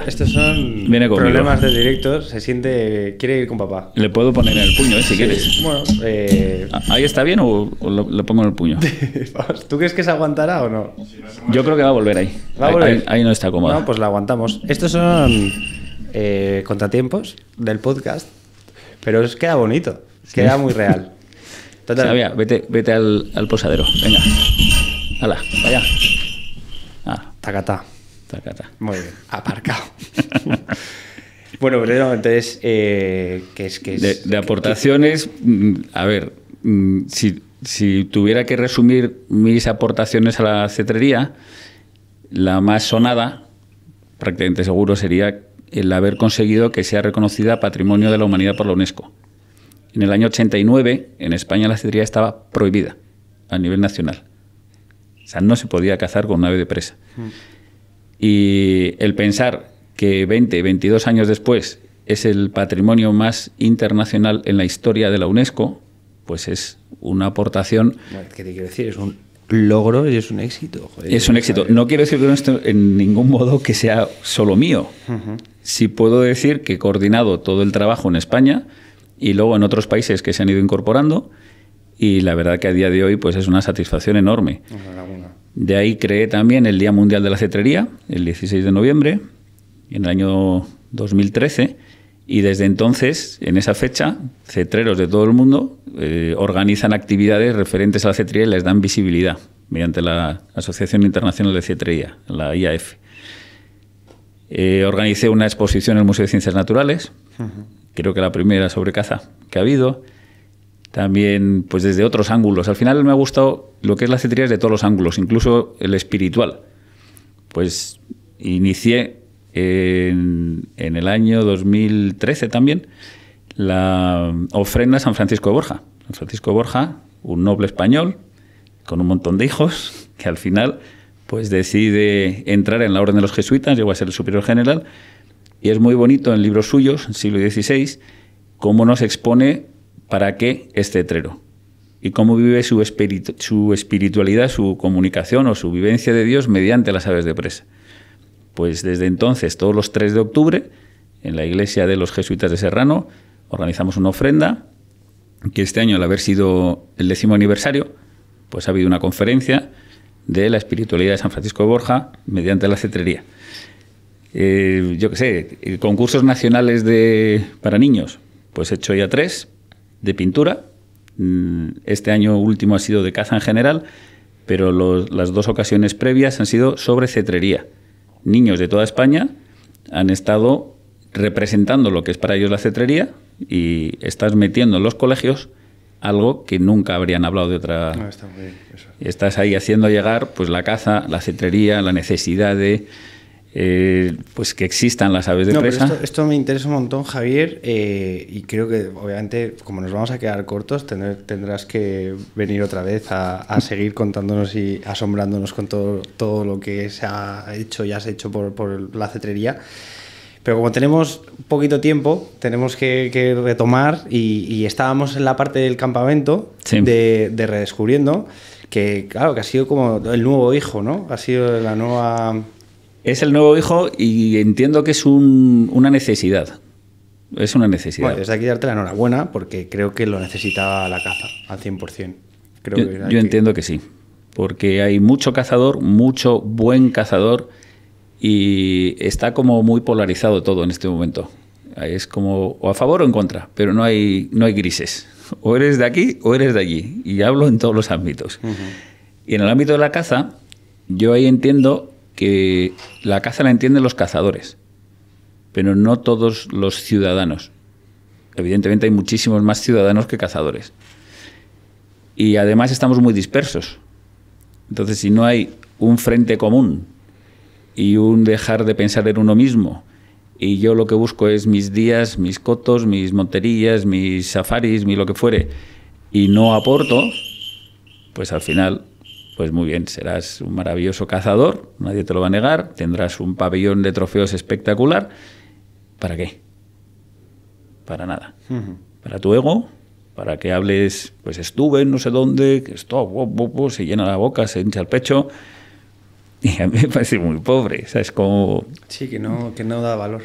estos son problemas de
directo. Se siente. Quiere ir con
papá. Le puedo poner en el puño, eh, si quieres. Bueno, eh... Ah, ¿ahí está bien o, lo, pongo en el puño?
<laughs> ¿Tú crees que se aguantará o no?
Yo creo que va a volver ahí. Ahí, no está cómodo. No, pues
la aguantamos. Estos son eh, contratiempos del podcast, pero es, queda bonito, queda muy real. <laughs> vete, al, posadero, venga. Hala, vaya. Ah. Tacata.
Muy bien, aparcado.
<laughs> bueno, pero entonces, eh, es
que De, aportaciones, mm, a ver, mm, si tuviera que resumir mis aportaciones a la cetrería, la más sonada, prácticamente seguro, sería el haber conseguido que sea reconocida Patrimonio de la Humanidad por la UNESCO. En el año 89, en España la cetrería estaba prohibida a nivel nacional. O sea, no se podía cazar con nave de presa. Mm. Y el pensar que 20, 22 años después es el patrimonio más internacional en la historia de la UNESCO, pues es una aportación. ¿Qué te quiero decir? Es un logro y es un éxito. es un éxito. No quiero decir en ningún modo que sea solo mío sí puedo decir que he coordinado todo el trabajo en España y luego en otros países que se han ido incorporando y la verdad que a día de hoy pues es una satisfacción enorme. De ahí creé también el Día Mundial de la Cetrería, el 16 de noviembre, en el año 2013, y desde entonces, en esa fecha, cetreros de todo el mundo eh, organizan actividades referentes a la cetrería y les dan visibilidad mediante la Asociación Internacional de Cetrería, la IAF. Eh, organicé una exposición en el Museo de Ciencias Naturales, creo que la primera sobre caza que ha habido. También, pues desde otros ángulos. Al final me ha gustado lo que es la cetrería de todos los ángulos, incluso el espiritual. Pues inicié en, el año 2013 también la ofrenda San Francisco de Borja. San Francisco de Borja, un noble español con un montón de hijos, que al final pues decide entrar en la orden de los jesuitas, llegó a ser el superior general, y es muy bonito en libros suyos, siglo XVI, cómo nos expone para qué este trero y cómo vive su, su espiritualidad, su comunicación o su vivencia de Dios mediante las aves de presa. Pues desde entonces, todos los 3 de octubre, en la iglesia de los jesuitas de Serrano, organizamos una ofrenda, que este año, al haber sido el décimo aniversario, pues ha habido una conferencia de la espiritualidad de San Francisco de Borja mediante la cetrería. Eh, yo qué sé, concursos nacionales de, para niños, pues he hecho ya tres de pintura. Mm, este año último ha sido de caza en general, pero las dos ocasiones previas han sido sobre cetrería. Niños de toda España han estado representando lo que es para ellos la cetrería y estás metiendo en los colegios algo que nunca habrían hablado de otra. No, ah, está bien, Estás ahí haciendo llegar pues la caza, la cetrería, la necesidad de eh, pues que existan las aves de presa.
esto, me interesa un montón, Javier, eh, y creo que obviamente como nos vamos a quedar cortos, tener, tendrás que venir otra vez a, <laughs> seguir contándonos y asombrándonos con todo, todo, lo que se ha hecho y has hecho por, por la cetrería. Pero como tenemos poquito tiempo, tenemos que, retomar y, estábamos en la parte del campamento de, redescubriendo,
que claro, que ha sido como el nuevo hijo, ¿no? Ha sido la nueva... Es el nuevo hijo y entiendo que es una necesidad. Es una necesidad. desde aquí darte
la enhorabuena porque creo que lo necesitaba la caza al 100%.
Creo yo, yo entiendo que sí, porque hay mucho cazador, mucho buen cazador y está como muy polarizado todo en este momento. Es como o a favor o en contra, pero no hay, no hay grises. O eres de aquí o eres de allí. Y hablo en todos los ámbitos. Y en el ámbito de la caza, yo ahí entiendo que la caza la entienden los cazadores, pero no todos los ciudadanos. Evidentemente hay muchísimos más ciudadanos que cazadores. Y además estamos muy dispersos. Entonces, si no hay un frente común y un dejar de pensar en uno mismo. Y yo lo que busco es mis días, mis cotos, mis monterías, mis safaris, mi lo que fuere, y no aporto, pues al final, pues muy bien, serás un maravilloso cazador, nadie te lo va a negar, tendrás un pabellón de trofeos espectacular. ¿Para qué? Para nada. Para tu ego, para que hables, pues estuve no sé dónde, que esto, se llena la boca, se hincha el pecho. <laughs> Y a mí me parece muy pobre, es como...
Sí, que no, que no da valor.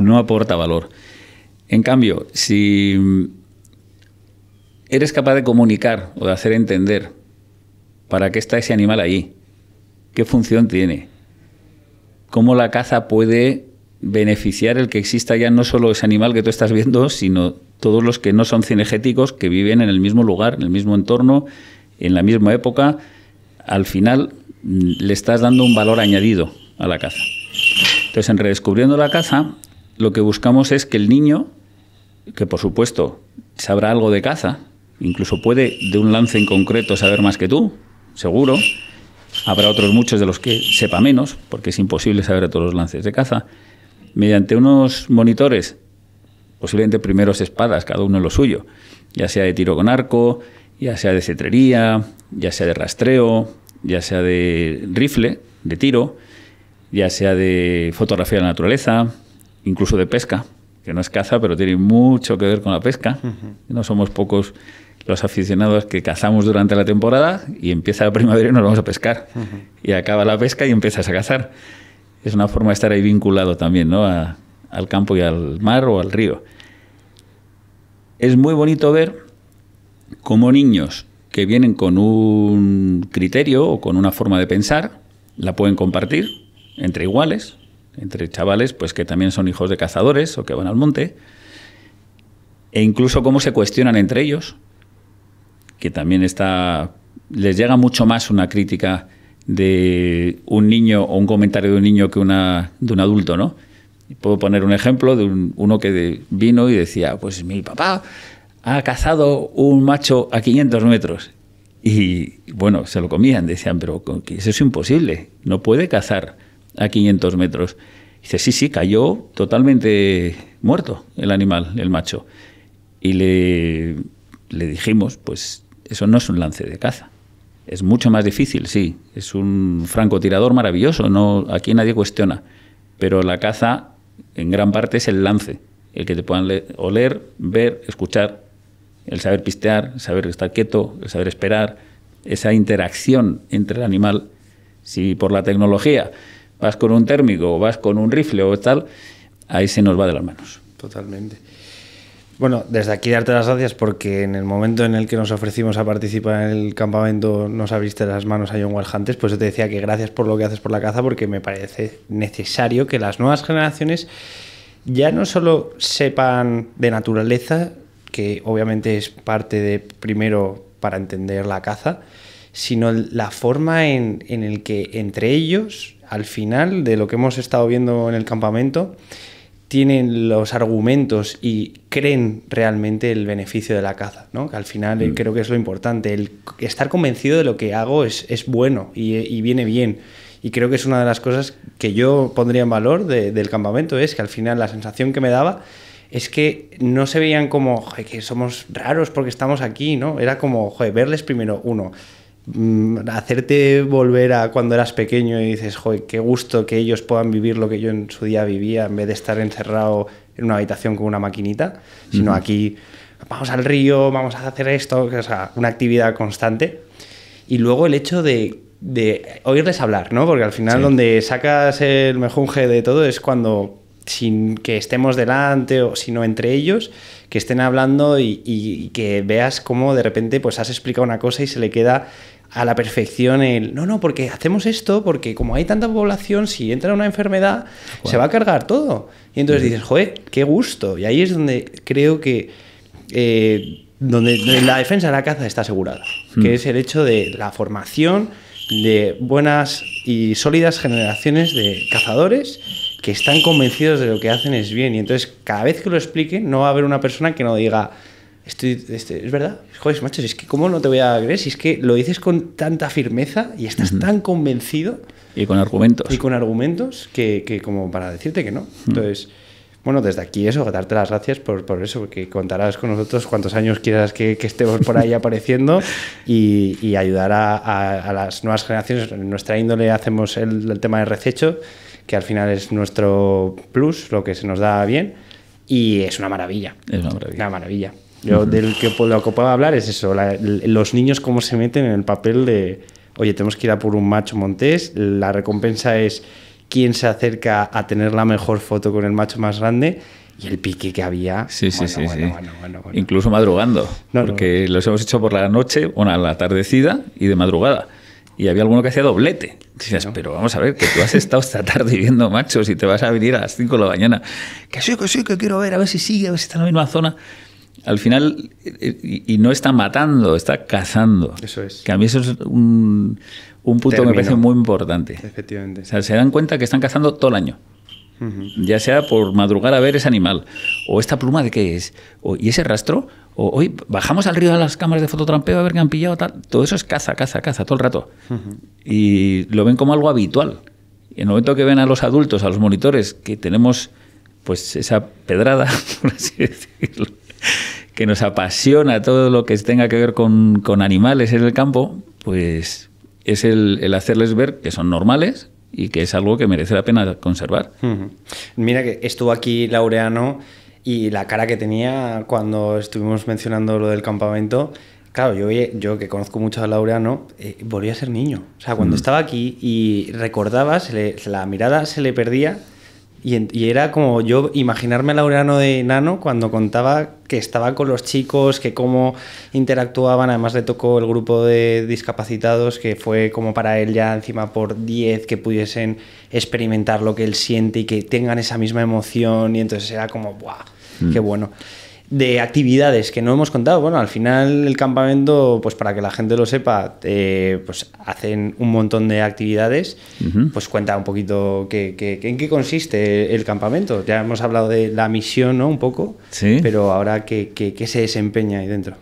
No
aporta valor. En cambio, si eres capaz de comunicar o de hacer entender para qué está ese animal ahí, qué función tiene, cómo la caza puede beneficiar el que exista ya no solo ese animal que tú estás viendo, sino todos los que no son cinegéticos, que viven en el mismo lugar, en el mismo entorno, en la misma época, al final le estás dando un valor añadido a la caza. Entonces, en redescubriendo la caza, lo que buscamos es que el niño, que por supuesto sabrá algo de caza, incluso puede de un lance en concreto saber más que tú, seguro, habrá otros muchos de los que sepa menos, porque es imposible saber todos los lances de caza, mediante unos monitores, posiblemente primeros espadas, cada uno en lo suyo, ya sea de tiro con arco, ya sea de cetrería, ya sea de rastreo, ya sea de rifle, de tiro, ya sea de fotografía de la naturaleza, incluso de pesca, que no es caza, pero tiene mucho que ver con la pesca. No somos pocos los aficionados que cazamos durante la temporada y empieza la primavera y nos vamos a pescar. Y acaba la pesca y empiezas a cazar. Es una forma de estar ahí vinculado también ¿no? al campo y al mar o al río. Es muy bonito ver cómo niños que vienen con un criterio o con una forma de pensar, la pueden compartir entre iguales, entre chavales pues que también son hijos de cazadores o que van al monte, e incluso cómo se cuestionan entre ellos, que también está les llega mucho más una crítica de un niño o un comentario de un niño que una de un adulto, ¿no? Puedo poner un ejemplo de uno que vino y decía, pues mi papá ha cazado un macho a 500 metros. Y bueno, se lo comían, decían, pero eso es imposible, no puede cazar a 500 metros. dice, sí, sí, cayó totalmente muerto el animal, el macho. Y le, le dijimos, pues eso no es un lance de caza. Es mucho más difícil, sí. Es un francotirador maravilloso, no, aquí nadie cuestiona. Pero la caza en gran parte es el lance, el que te puedan oler, ver, escuchar el saber pistear, el saber estar quieto, el saber esperar, esa interacción entre el animal. Si por la tecnología vas con un térmico o vas con un rifle o tal, ahí se nos va de las manos. Totalmente. Bueno,
desde aquí darte las gracias porque en el momento en el que nos ofrecimos a participar en el campamento nos abriste las manos a John Walhantes, pues yo te decía que gracias por lo que haces por la caza porque me parece necesario que las nuevas generaciones ya no solo sepan de naturaleza, que obviamente es parte de, primero, para entender la caza, sino la forma en, en el que entre ellos, al final de lo que hemos estado viendo en el campamento, tienen los argumentos y creen realmente el beneficio de la caza, ¿no? al final mm. creo que es lo importante, el estar convencido de lo que hago es, bueno y, viene bien. Y creo que es una de las cosas que yo pondría en valor del campamento, es que al final la sensación que me daba es que no se veían como que somos raros porque estamos aquí, ¿no? Era como Joder, verles primero uno, mm, hacerte volver a cuando eras pequeño y dices, Joder, qué gusto que ellos puedan vivir lo que yo en su día vivía en vez de estar encerrado en una habitación con una maquinita, sino aquí vamos al río, vamos a hacer esto, o sea, una actividad constante. Y luego el hecho de, oírles hablar, ¿no? Porque al final donde sacas el mejunje de todo es cuando sin que estemos delante, O sino entre ellos, que estén hablando y, que veas cómo de repente pues has explicado una cosa y se le queda a la perfección el no, no, porque hacemos esto, porque como hay tanta población, si entra una enfermedad, se va a cargar todo. Y entonces dices, joder, qué gusto. Y ahí es donde creo que eh, donde, la defensa de la caza está asegurada, que hmm. es el hecho de la formación de buenas y sólidas generaciones de cazadores que están convencidos de lo que hacen es bien. Y entonces, cada vez que lo expliquen, no va a haber una persona que no diga, este, es verdad, joder, macho, es que cómo no te voy a creer si es que lo dices con tanta firmeza y estás tan convencido. Y con argumentos. Y con argumentos que, que como para decirte que no. Entonces, bueno, desde aquí eso, darte las gracias por, eso, porque contarás con nosotros cuantos años quieras que, estemos por ahí <laughs> apareciendo y, y ayudar a, las nuevas generaciones. En nuestra índole hacemos el, el tema de rececho que al final es nuestro plus, lo que se nos da bien, y es una maravilla. Es una maravilla. Una maravilla. del que, lo que puedo hablar es eso, los niños cómo se meten en el papel de, oye, tenemos que ir a por un macho montés, la recompensa es quién se acerca
a tener la mejor foto con el macho más grande y el pique que había. Sí, sí, sí. Incluso madrugando, porque los hemos hecho por la noche, a la atardecida y de madrugada y había alguno que hacía doblete. pero vamos a ver, que tú has estado esta tarde viendo machos y te vas a venir a las 5 de la mañana. Que sí, que sí, que quiero ver, a ver si sigue, a ver si está en la misma zona. Al final, eh, eh, y, no está matando, está cazando. Eso es. Que a mí eso es un, punto que me parece muy importante. Efectivamente. O sea, se dan cuenta que están cazando todo el año. Ya sea por madrugar a ver ese animal, o esta pluma de qué es, o, y ese rastro, o hoy bajamos al río a las cámaras de fototrampeo a ver qué han pillado, Todo eso es caza, caza, caza, todo el rato. Y lo ven como algo habitual. Y en el momento que ven a los adultos, a los monitores, que tenemos pues esa pedrada, <laughs> por así decirlo, que nos apasiona todo lo que tenga que ver con, animales en el campo, pues es el, hacerles ver que son normales y que es algo que merece la pena conservar.
Mira que estuvo aquí Laureano y la cara que tenía cuando estuvimos mencionando lo del campamento. Claro, yo, yo que conozco mucho a Laureano, eh, volví a ser niño. O sea, cuando mm. estaba aquí y recordaba, se la mirada se le perdía y, era como yo imaginarme a Laureano de Nano cuando contaba que estaba con los chicos, que cómo interactuaban. Además, le tocó el grupo de discapacitados, que fue como para él ya encima por 10 que pudiesen experimentar lo que él siente y que tengan esa misma emoción. Y entonces era como, ¡buah! ¡Qué mm. bueno! de actividades que no hemos contado. Bueno, al final el campamento, pues para que la gente lo sepa, eh, pues hacen un montón de actividades. Pues cuenta un poquito que en qué consiste el campamento. Ya hemos hablado de la misión, ¿no? Un poco. Pero ahora, que
qué se desempeña ahí dentro?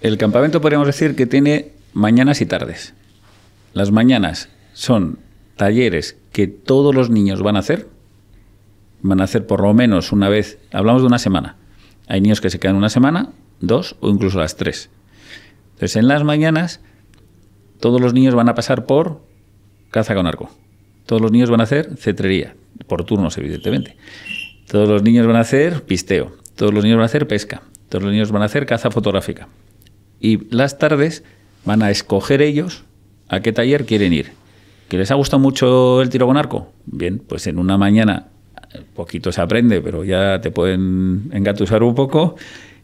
El campamento podríamos decir que tiene mañanas y tardes. Las mañanas son talleres que todos los niños van a hacer. Van a hacer por lo menos una vez, hablamos de una semana hay niños que se quedan una semana, dos o incluso las tres. Entonces, en las mañanas, todos los niños van a pasar por caza con arco. Todos los niños van a hacer cetrería, por turnos, evidentemente. Todos los niños van a hacer pisteo. Todos los niños van a hacer pesca. Todos los niños van a hacer caza fotográfica. Y las tardes van a escoger ellos a qué taller quieren ir. ¿Que les ha gustado mucho el tiro con arco? Bien, pues en una mañana poquito se aprende, pero ya te pueden engatusar un poco.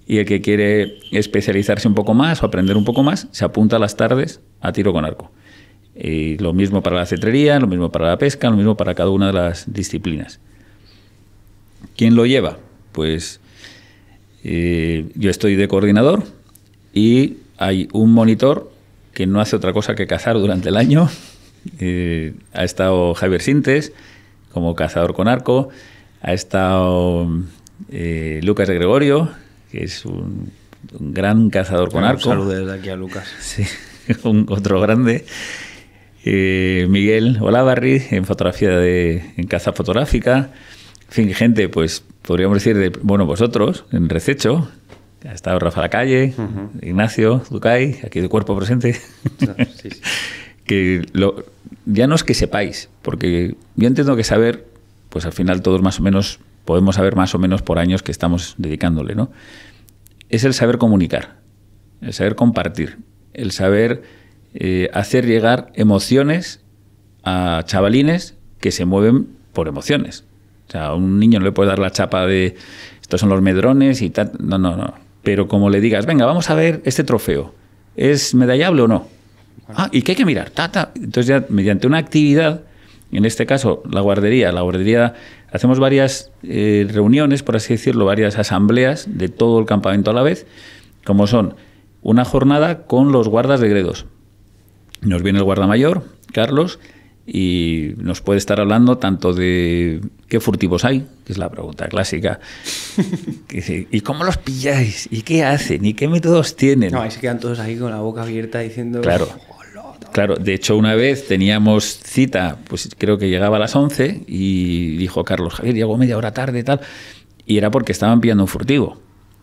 Y el que quiere especializarse un poco más o aprender un poco más, se apunta a las tardes a tiro con arco. Y lo mismo para la cetrería, lo mismo para la pesca, lo mismo para cada una de las disciplinas. ¿Quién lo lleva? Pues eh, yo estoy de coordinador y hay un monitor que no hace otra cosa que cazar durante el año. <laughs> Eh, ha estado Javier Sintes, como cazador con arco. Ha estado eh, Lucas de Gregorio, que es un, gran cazador con arco. Un
desde aquí a Lucas. <laughs> Sí,
otro grande. Eh, Miguel Olavarri en fotografía de en caza fotográfica. En fin, gente, pues podríamos decir, de, bueno, vosotros, en Rececho, ha estado Rafa La Calle, Ignacio, Ducay, aquí de cuerpo presente. Ah, <laughs> que ya no es que sepáis, porque yo entiendo que saber, pues al final todos más o menos podemos saber más o menos por años que estamos dedicándole, ¿no? Es el saber comunicar, el saber compartir, el saber eh, hacer llegar emociones a chavalines que se mueven por emociones. O sea, a un niño no le puede dar la chapa de estos son los medrones y tal. No, no, no. Pero como le digas, venga, vamos a ver este trofeo. ¿Es medallable o no? Ah, ¿y qué hay que mirar? Tata. Entonces ya mediante una actividad, en este caso la guardería, la guardería, hacemos varias eh, reuniones, por así decirlo, varias asambleas de todo el campamento a la vez, como son una jornada con los guardas de gredos. Nos viene el guarda mayor, Carlos, y nos puede estar hablando tanto de qué furtivos hay, que es la pregunta clásica, <laughs> y cómo los pilláis, y qué hacen, y qué métodos tienen. No, ahí se quedan todos ahí con la boca abierta diciendo... Claro. Claro, de hecho una vez teníamos cita, pues creo que llegaba a las 11 y dijo Carlos Javier, llegó media hora tarde y tal, y era porque estaban pillando un furtivo.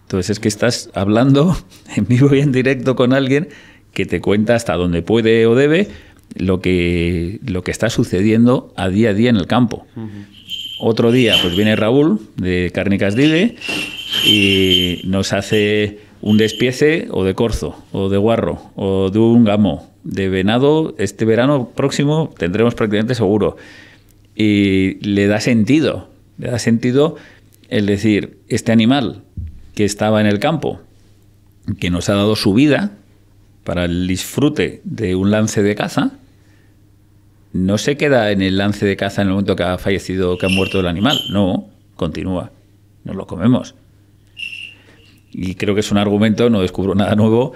Entonces es que estás hablando <laughs> en vivo y en directo con alguien que te cuenta hasta donde puede o debe lo que, lo que está sucediendo a día a día en el campo. Otro día, pues viene Raúl de Cárnicas Dile y nos hace un despiece o de corzo, o de guarro, o de un gamo, de venado este verano próximo tendremos prácticamente seguro. Y le da sentido, le da sentido el decir, este animal que estaba en el campo, que nos ha dado su vida para el disfrute de un lance de caza, no se queda en el lance de caza en el momento que ha fallecido, que ha muerto el animal, no, continúa, nos lo comemos. Y creo que es un argumento, no descubro nada nuevo,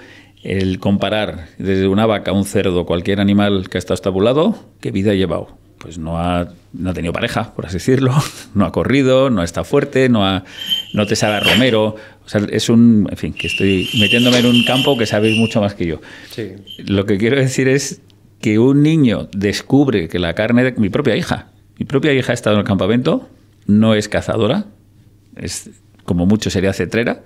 el comparar desde una vaca, un cerdo, cualquier animal que ha estado estabulado, ¿qué vida ha llevado? Pues no ha, tenido pareja, por así decirlo, <laughs> no ha corrido, no está fuerte, no, ha, no te sabe Romero. O sea, es un. En fin, que estoy metiéndome en un campo que sabéis mucho más que yo. Lo que quiero decir es que un niño descubre que la carne de mi propia hija, mi propia hija ha estado en el campamento, no es cazadora, es como mucho sería cetrera,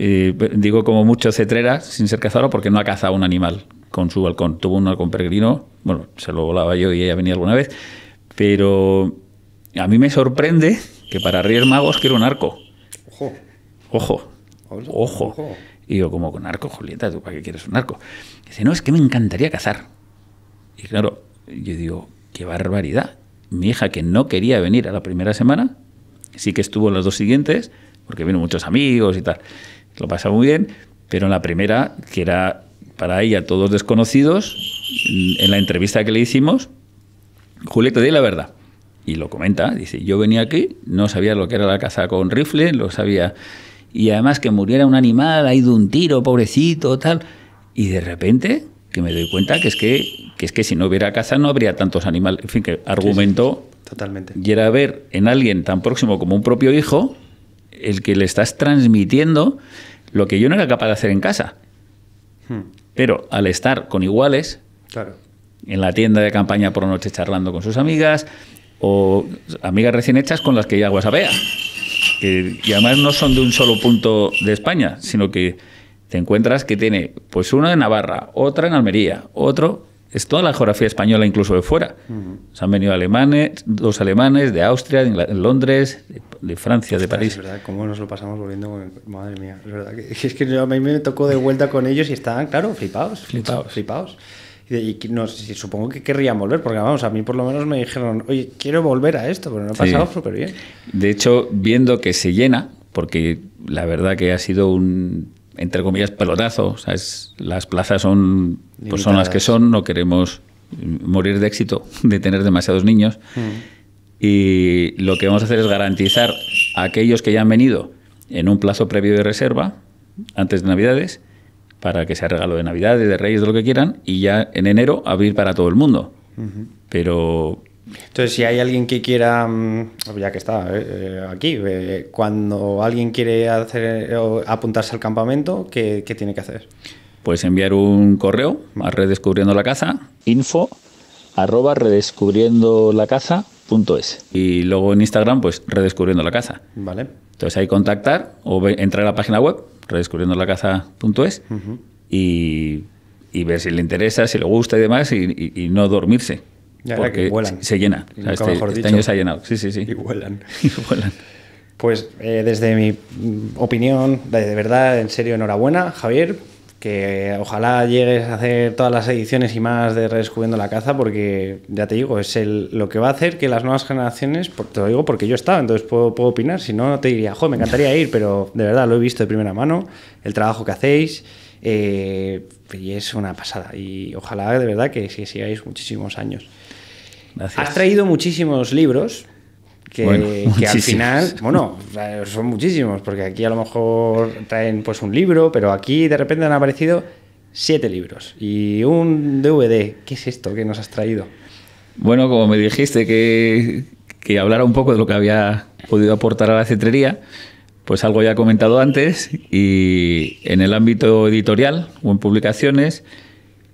eh, digo como mucho cetrera, sin ser cazador, porque no ha cazado un animal con su balcón. Tuvo un con peregrino, bueno, se lo volaba yo y ella venía alguna vez, pero a mí me sorprende que para Ríos Magos quiero un arco. Ojo. Ojo. Ojo. Y yo, como con arco, Julieta, ¿tú para qué quieres un arco? Y dice, no, es que me encantaría cazar. Y claro, yo digo, qué barbaridad. Mi hija, que no quería venir a la primera semana, sí que estuvo las dos siguientes, porque vino muchos amigos y tal lo pasa muy bien, pero en la primera, que era para ella todos desconocidos, en la entrevista que le hicimos, Julieta, di la verdad. Y lo comenta, dice, yo venía aquí, no sabía lo que era la caza con rifle, lo sabía. Y además que muriera un animal, ha ido un tiro, pobrecito, tal. Y de repente, que me doy cuenta que es que, es que si no hubiera caza no habría tantos animales. En fin, que argumentó... totalmente. Y era ver en alguien tan próximo como un propio hijo, el que le estás transmitiendo lo que yo no era capaz de hacer en casa. Hmm. Pero al estar con iguales, en la tienda de campaña por noche charlando con sus amigas o amigas recién hechas con las que ya Guasavea Que, y además no son de un solo punto de España, sino que te encuentras que tiene pues una de Navarra, otra en Almería, otro es toda la geografía española, incluso de fuera. Se han venido alemanes, dos alemanes, de Austria, de, Londres, de, Francia, de París. Es
verdad, cómo nos lo pasamos volviendo Madre mía, es verdad. <laughs> es que a mí me tocó de vuelta con ellos y estaban, claro, flipados. Flipados. Flipados. Y, no, supongo que querrían volver, porque vamos, a mí por lo menos me dijeron, oye, quiero volver a esto, pero no ha pasado súper bien.
De hecho, viendo que se llena, porque la verdad que ha sido un entre comillas, pelotazo. O sea, las plazas son, pues, son las que son, no queremos mm, morir de éxito, <laughs> de tener demasiados niños. Mm. Y lo que vamos a hacer es garantizar a aquellos que ya han venido en un plazo previo de reserva, antes de Navidades, para que sea regalo de Navidades, de Reyes, de lo que quieran, y ya en enero abrir para todo el mundo. Pero entonces, si hay alguien que quiera,
mm, ya que está eh, eh, aquí, eh, cuando alguien quiere hacer, apuntarse al campamento, ¿qué, tiene que hacer?
Pues enviar un correo a Redescubriendo la Caza. Info arroba redescubriendo la caza .es. Y luego en Instagram, pues Redescubriendo la Caza. Vale. Entonces ahí contactar o entrar a la página web, redescubriendo la caza.es, y, ver si le interesa, si le gusta y demás, y no dormirse. Se llena. este, este año se ha llenado. Sí, sí, sí. Y vuelan. <laughs>
Pues eh, desde mi mm, opinión, de verdad, en serio, enhorabuena, Javier, que ojalá llegues a hacer todas las ediciones y más de Redescubriendo la Caza, porque ya te digo, es lo que va a hacer que las nuevas generaciones, te lo digo porque yo estaba, entonces puedo, puedo opinar, si no, te diría, joder me encantaría ir, pero de verdad lo he visto de primera mano, el trabajo que hacéis, eh, y es una pasada, y ojalá de verdad que sigáis muchísimos años. Has traído muchísimos libros que, que al final, bueno, eh, son muchísimos, porque aquí a lo mejor traen pues un libro, pero aquí de repente han aparecido siete libros y un DVD. ¿Qué es esto que nos has traído?
Bueno, como me dijiste que, que hablara un poco de lo que había podido aportar a la cetrería, pues algo ya he comentado antes y en el ámbito editorial o en publicaciones,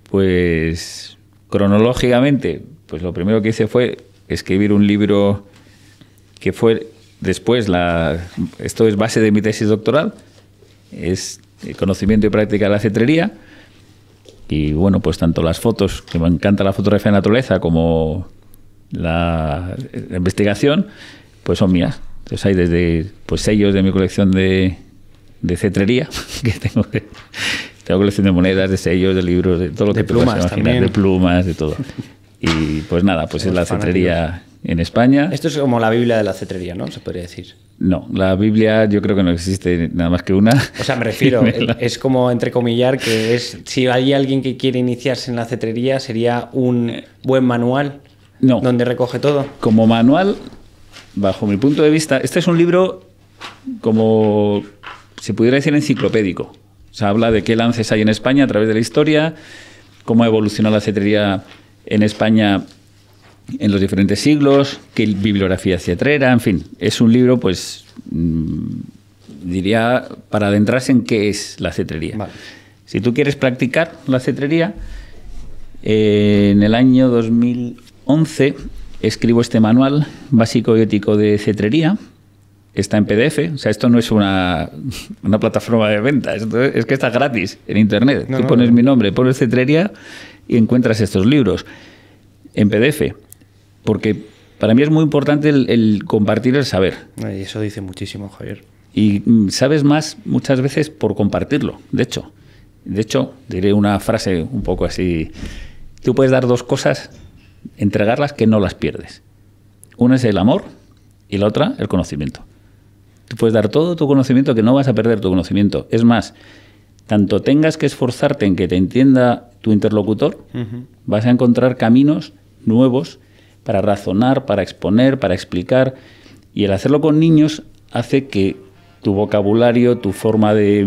pues cronológicamente pues lo primero que hice fue escribir un libro que fue después, la, esto es base de mi tesis doctoral, es el conocimiento y práctica de la cetrería. Y bueno, pues tanto las fotos, que me encanta la fotografía de naturaleza, como la, investigación, pues son mías. Entonces hay desde pues, sellos de mi colección de, de cetrería, <laughs> que tengo, tengo colección de monedas, de sellos, de libros, de todo lo que plumas, de plumas, de todo. Y pues nada, pues es la cetrería en España. Esto
es como la Biblia de la cetrería, ¿no? Se podría decir.
No, la Biblia yo creo que no existe nada más que una. O
sea, me refiero, <laughs> es como entrecomillar que es, si hay alguien que quiere iniciarse en la
cetrería, sería un buen manual. No. Donde recoge todo. Como manual, bajo mi punto de vista, este es un libro como se pudiera decir enciclopédico. O sea, habla de qué lances hay en España a través de la historia, cómo ha evolucionado la cetrería en España en los diferentes siglos, qué bibliografía cetrera? en fin, es un libro, pues mm, diría, para adentrarse en qué es la cetrería. Si tú quieres practicar la cetrería, eh, en el año 2011 escribo este manual básico y ético de cetrería. Está en PDF, o sea, esto no es una, una plataforma de venta, es, que está gratis en internet. tú pones mi nombre, pones cetrería y encuentras estos libros en PDF. Porque para mí es muy importante el, compartir el saber. Y eso dice muchísimo, Javier. Y mm, sabes más muchas veces por compartirlo, de hecho. De hecho, diré una frase un poco así. Tú puedes dar dos cosas, entregarlas que no las pierdes. Una es el amor y la otra el conocimiento. Tú puedes dar todo tu conocimiento que no vas a perder tu conocimiento. Es más, tanto tengas que esforzarte en que te entienda tu interlocutor, vas a encontrar caminos nuevos para razonar, para exponer, para explicar. Y el hacerlo con niños hace que tu vocabulario, tu forma de,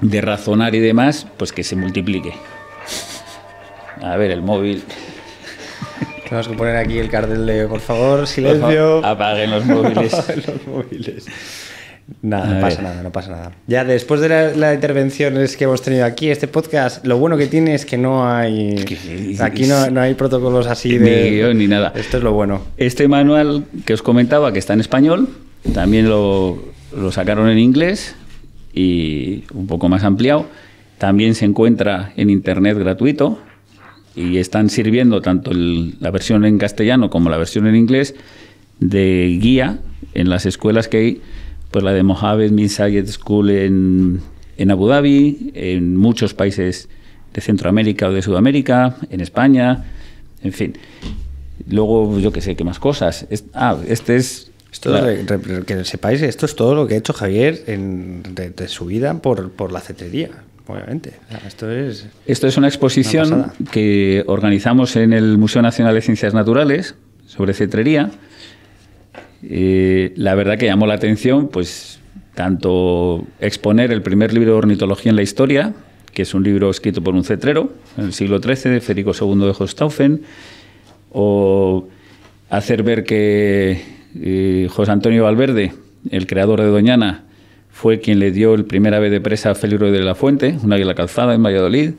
de razonar y demás, pues que se multiplique. A ver, el móvil.
Tenemos que poner aquí el cartel de, por favor, silencio. apaguen los móviles. <laughs> no pasa nada, no pasa nada. Ya después de las intervenciones que hemos tenido aquí, este podcast, lo bueno que tiene es que no hay. Aquí no, hay protocolos así de.
Ni nada. Esto es lo bueno. Este manual que os comentaba, que está en español, también lo, lo sacaron en inglés y un poco más ampliado. También se encuentra en internet gratuito y están sirviendo tanto la versión en castellano como la versión en inglés de guía en las escuelas que hay pues la de Mojave, bin School en, en Abu Dhabi, en muchos países de Centroamérica o de Sudamérica, en España, en fin. Luego, yo qué sé, qué más cosas. ah, este es esto que sepáis, esto es todo lo que ha hecho Javier en, de,
su vida por, por la cetrería, obviamente. Esto es, esto es una exposición
que organizamos en el Museo Nacional de Ciencias Naturales sobre cetrería. Eh, la verdad que llamó la atención, pues, tanto exponer el primer libro de ornitología en la historia, que es un libro escrito por un cetrero en el siglo XIII, de Federico II de Hostaufen, o hacer ver que eh, José Antonio Valverde, el creador de Doñana, fue quien le dio el primer ave de presa a Félix de la Fuente, un águila calzada en Valladolid.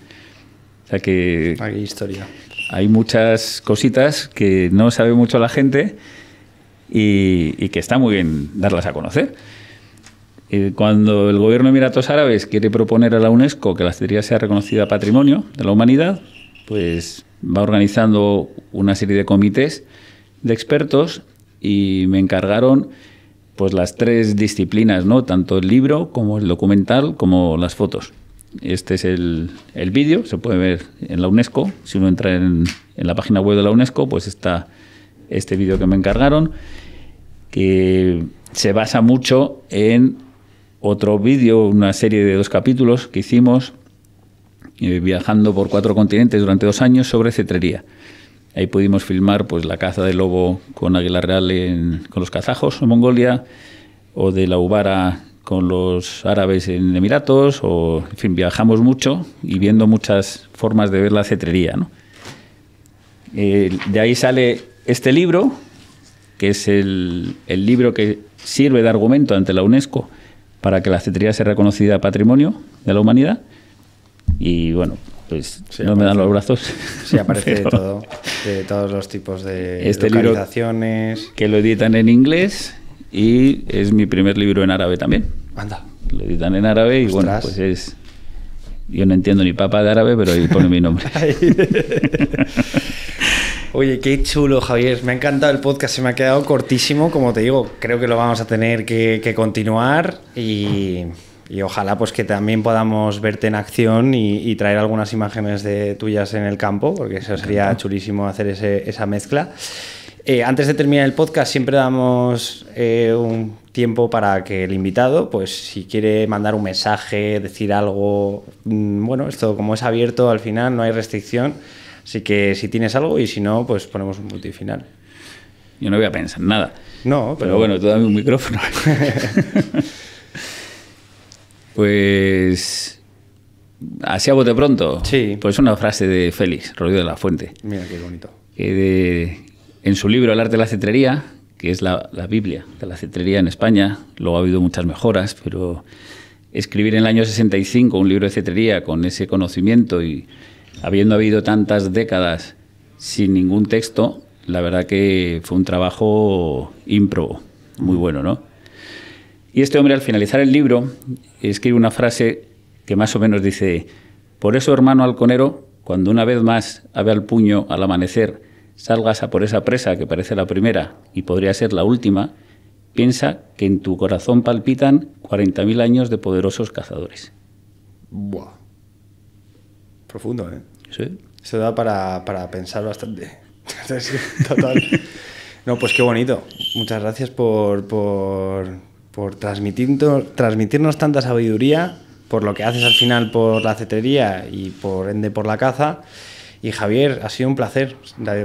O sea que. historia. Hay muchas cositas que no sabe mucho la gente y, que está muy bien darlas a conocer. Eh, cuando el gobierno de Emiratos Árabes quiere proponer a la UNESCO que la acería sea reconocida patrimonio de la humanidad, pues va organizando una serie de comités de expertos y me encargaron pues las tres disciplinas, ¿no? Tanto el libro como el documental como las fotos. Este es el, el vídeo, se puede ver en la UNESCO. Si uno entra en, en, la página web de la UNESCO, pues está este vídeo que me encargaron, que se basa mucho en otro vídeo, una serie de dos capítulos que hicimos eh, viajando por cuatro continentes durante dos años sobre cetrería. Ahí pudimos filmar pues, la caza del lobo con águila real con los kazajos en Mongolia, o de la ubara con los árabes en Emiratos, o en fin, viajamos mucho y viendo muchas formas de ver la cetrería. Eh, de ahí sale este libro, que es el, libro que sirve de argumento ante la UNESCO para que la cetría sea reconocida patrimonio de la humanidad, y bueno, pues no me dan los brazos. Sí, aparece de <laughs> todo,
de todos los tipos de este localizaciones.
que lo editan en inglés y es mi primer libro en árabe también. Anda. Lo editan en árabe y bueno, pues es yo no entiendo ni papa de árabe, pero ahí pone mi nombre.
<laughs> Oye, qué chulo, Javier. Me ha encantado el podcast, se me ha quedado cortísimo, como te digo. Creo que lo vamos a tener que, continuar y, ojalá pues que también podamos verte en acción y, traer algunas imágenes de tuyas en el campo, porque eso sería chulísimo hacer esa mezcla. Eh, antes de terminar el podcast siempre damos eh, un tiempo para que el invitado, pues si quiere mandar un mensaje, decir algo, mm, bueno, esto como es abierto al final, no hay restricción, así que si tienes algo y si no, pues ponemos un multifinal. final.
Yo no voy a pensar nada.
No, pero, bueno, tú
dame un micrófono. <laughs> pues así a bote pronto. Sí. Pues una frase de Félix, Rodrigo de la Fuente.
Mira qué bonito.
en su libro El arte de la cetrería que es la, Biblia de la cetrería en España. Luego ha habido muchas mejoras, pero escribir en el año 65 un libro de cetrería con ese conocimiento y habiendo habido tantas décadas sin ningún texto, la verdad que fue un trabajo ímprobo, muy bueno, ¿no? Y este hombre al finalizar el libro escribe una frase que más o menos dice, por eso hermano halconero, cuando una vez más ave al puño al amanecer salgas a por esa presa que parece la primera y podría ser la última, piensa que en tu corazón palpitan 40.000 años de poderosos cazadores.
Profundo, ¿eh? Sí. Se da para, para pensar bastante. <laughs> Total. No, pues qué bonito. Muchas gracias por, por, por transmitirnos, tanta sabiduría, por lo que haces al final por la cetería y por ende por la caza. Y Javier, ha sido un placer.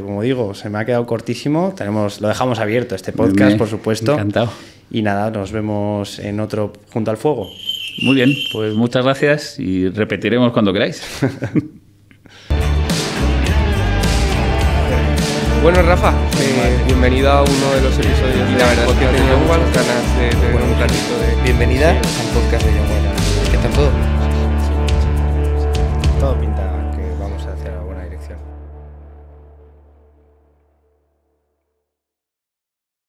Como digo, se me ha quedado cortísimo. Tenemos, lo dejamos abierto este podcast, por supuesto. Encantado. Y nada, nos vemos en otro junto al fuego.
Muy bien, pues muchas gracias y repetiremos cuando queráis. <laughs> Bueno, Rafa, eh, bienvenida
a uno de los episodios y la verdad es que de un ratito de... Bienvenida al podcast de Yamuela. ¿Qué tal todo?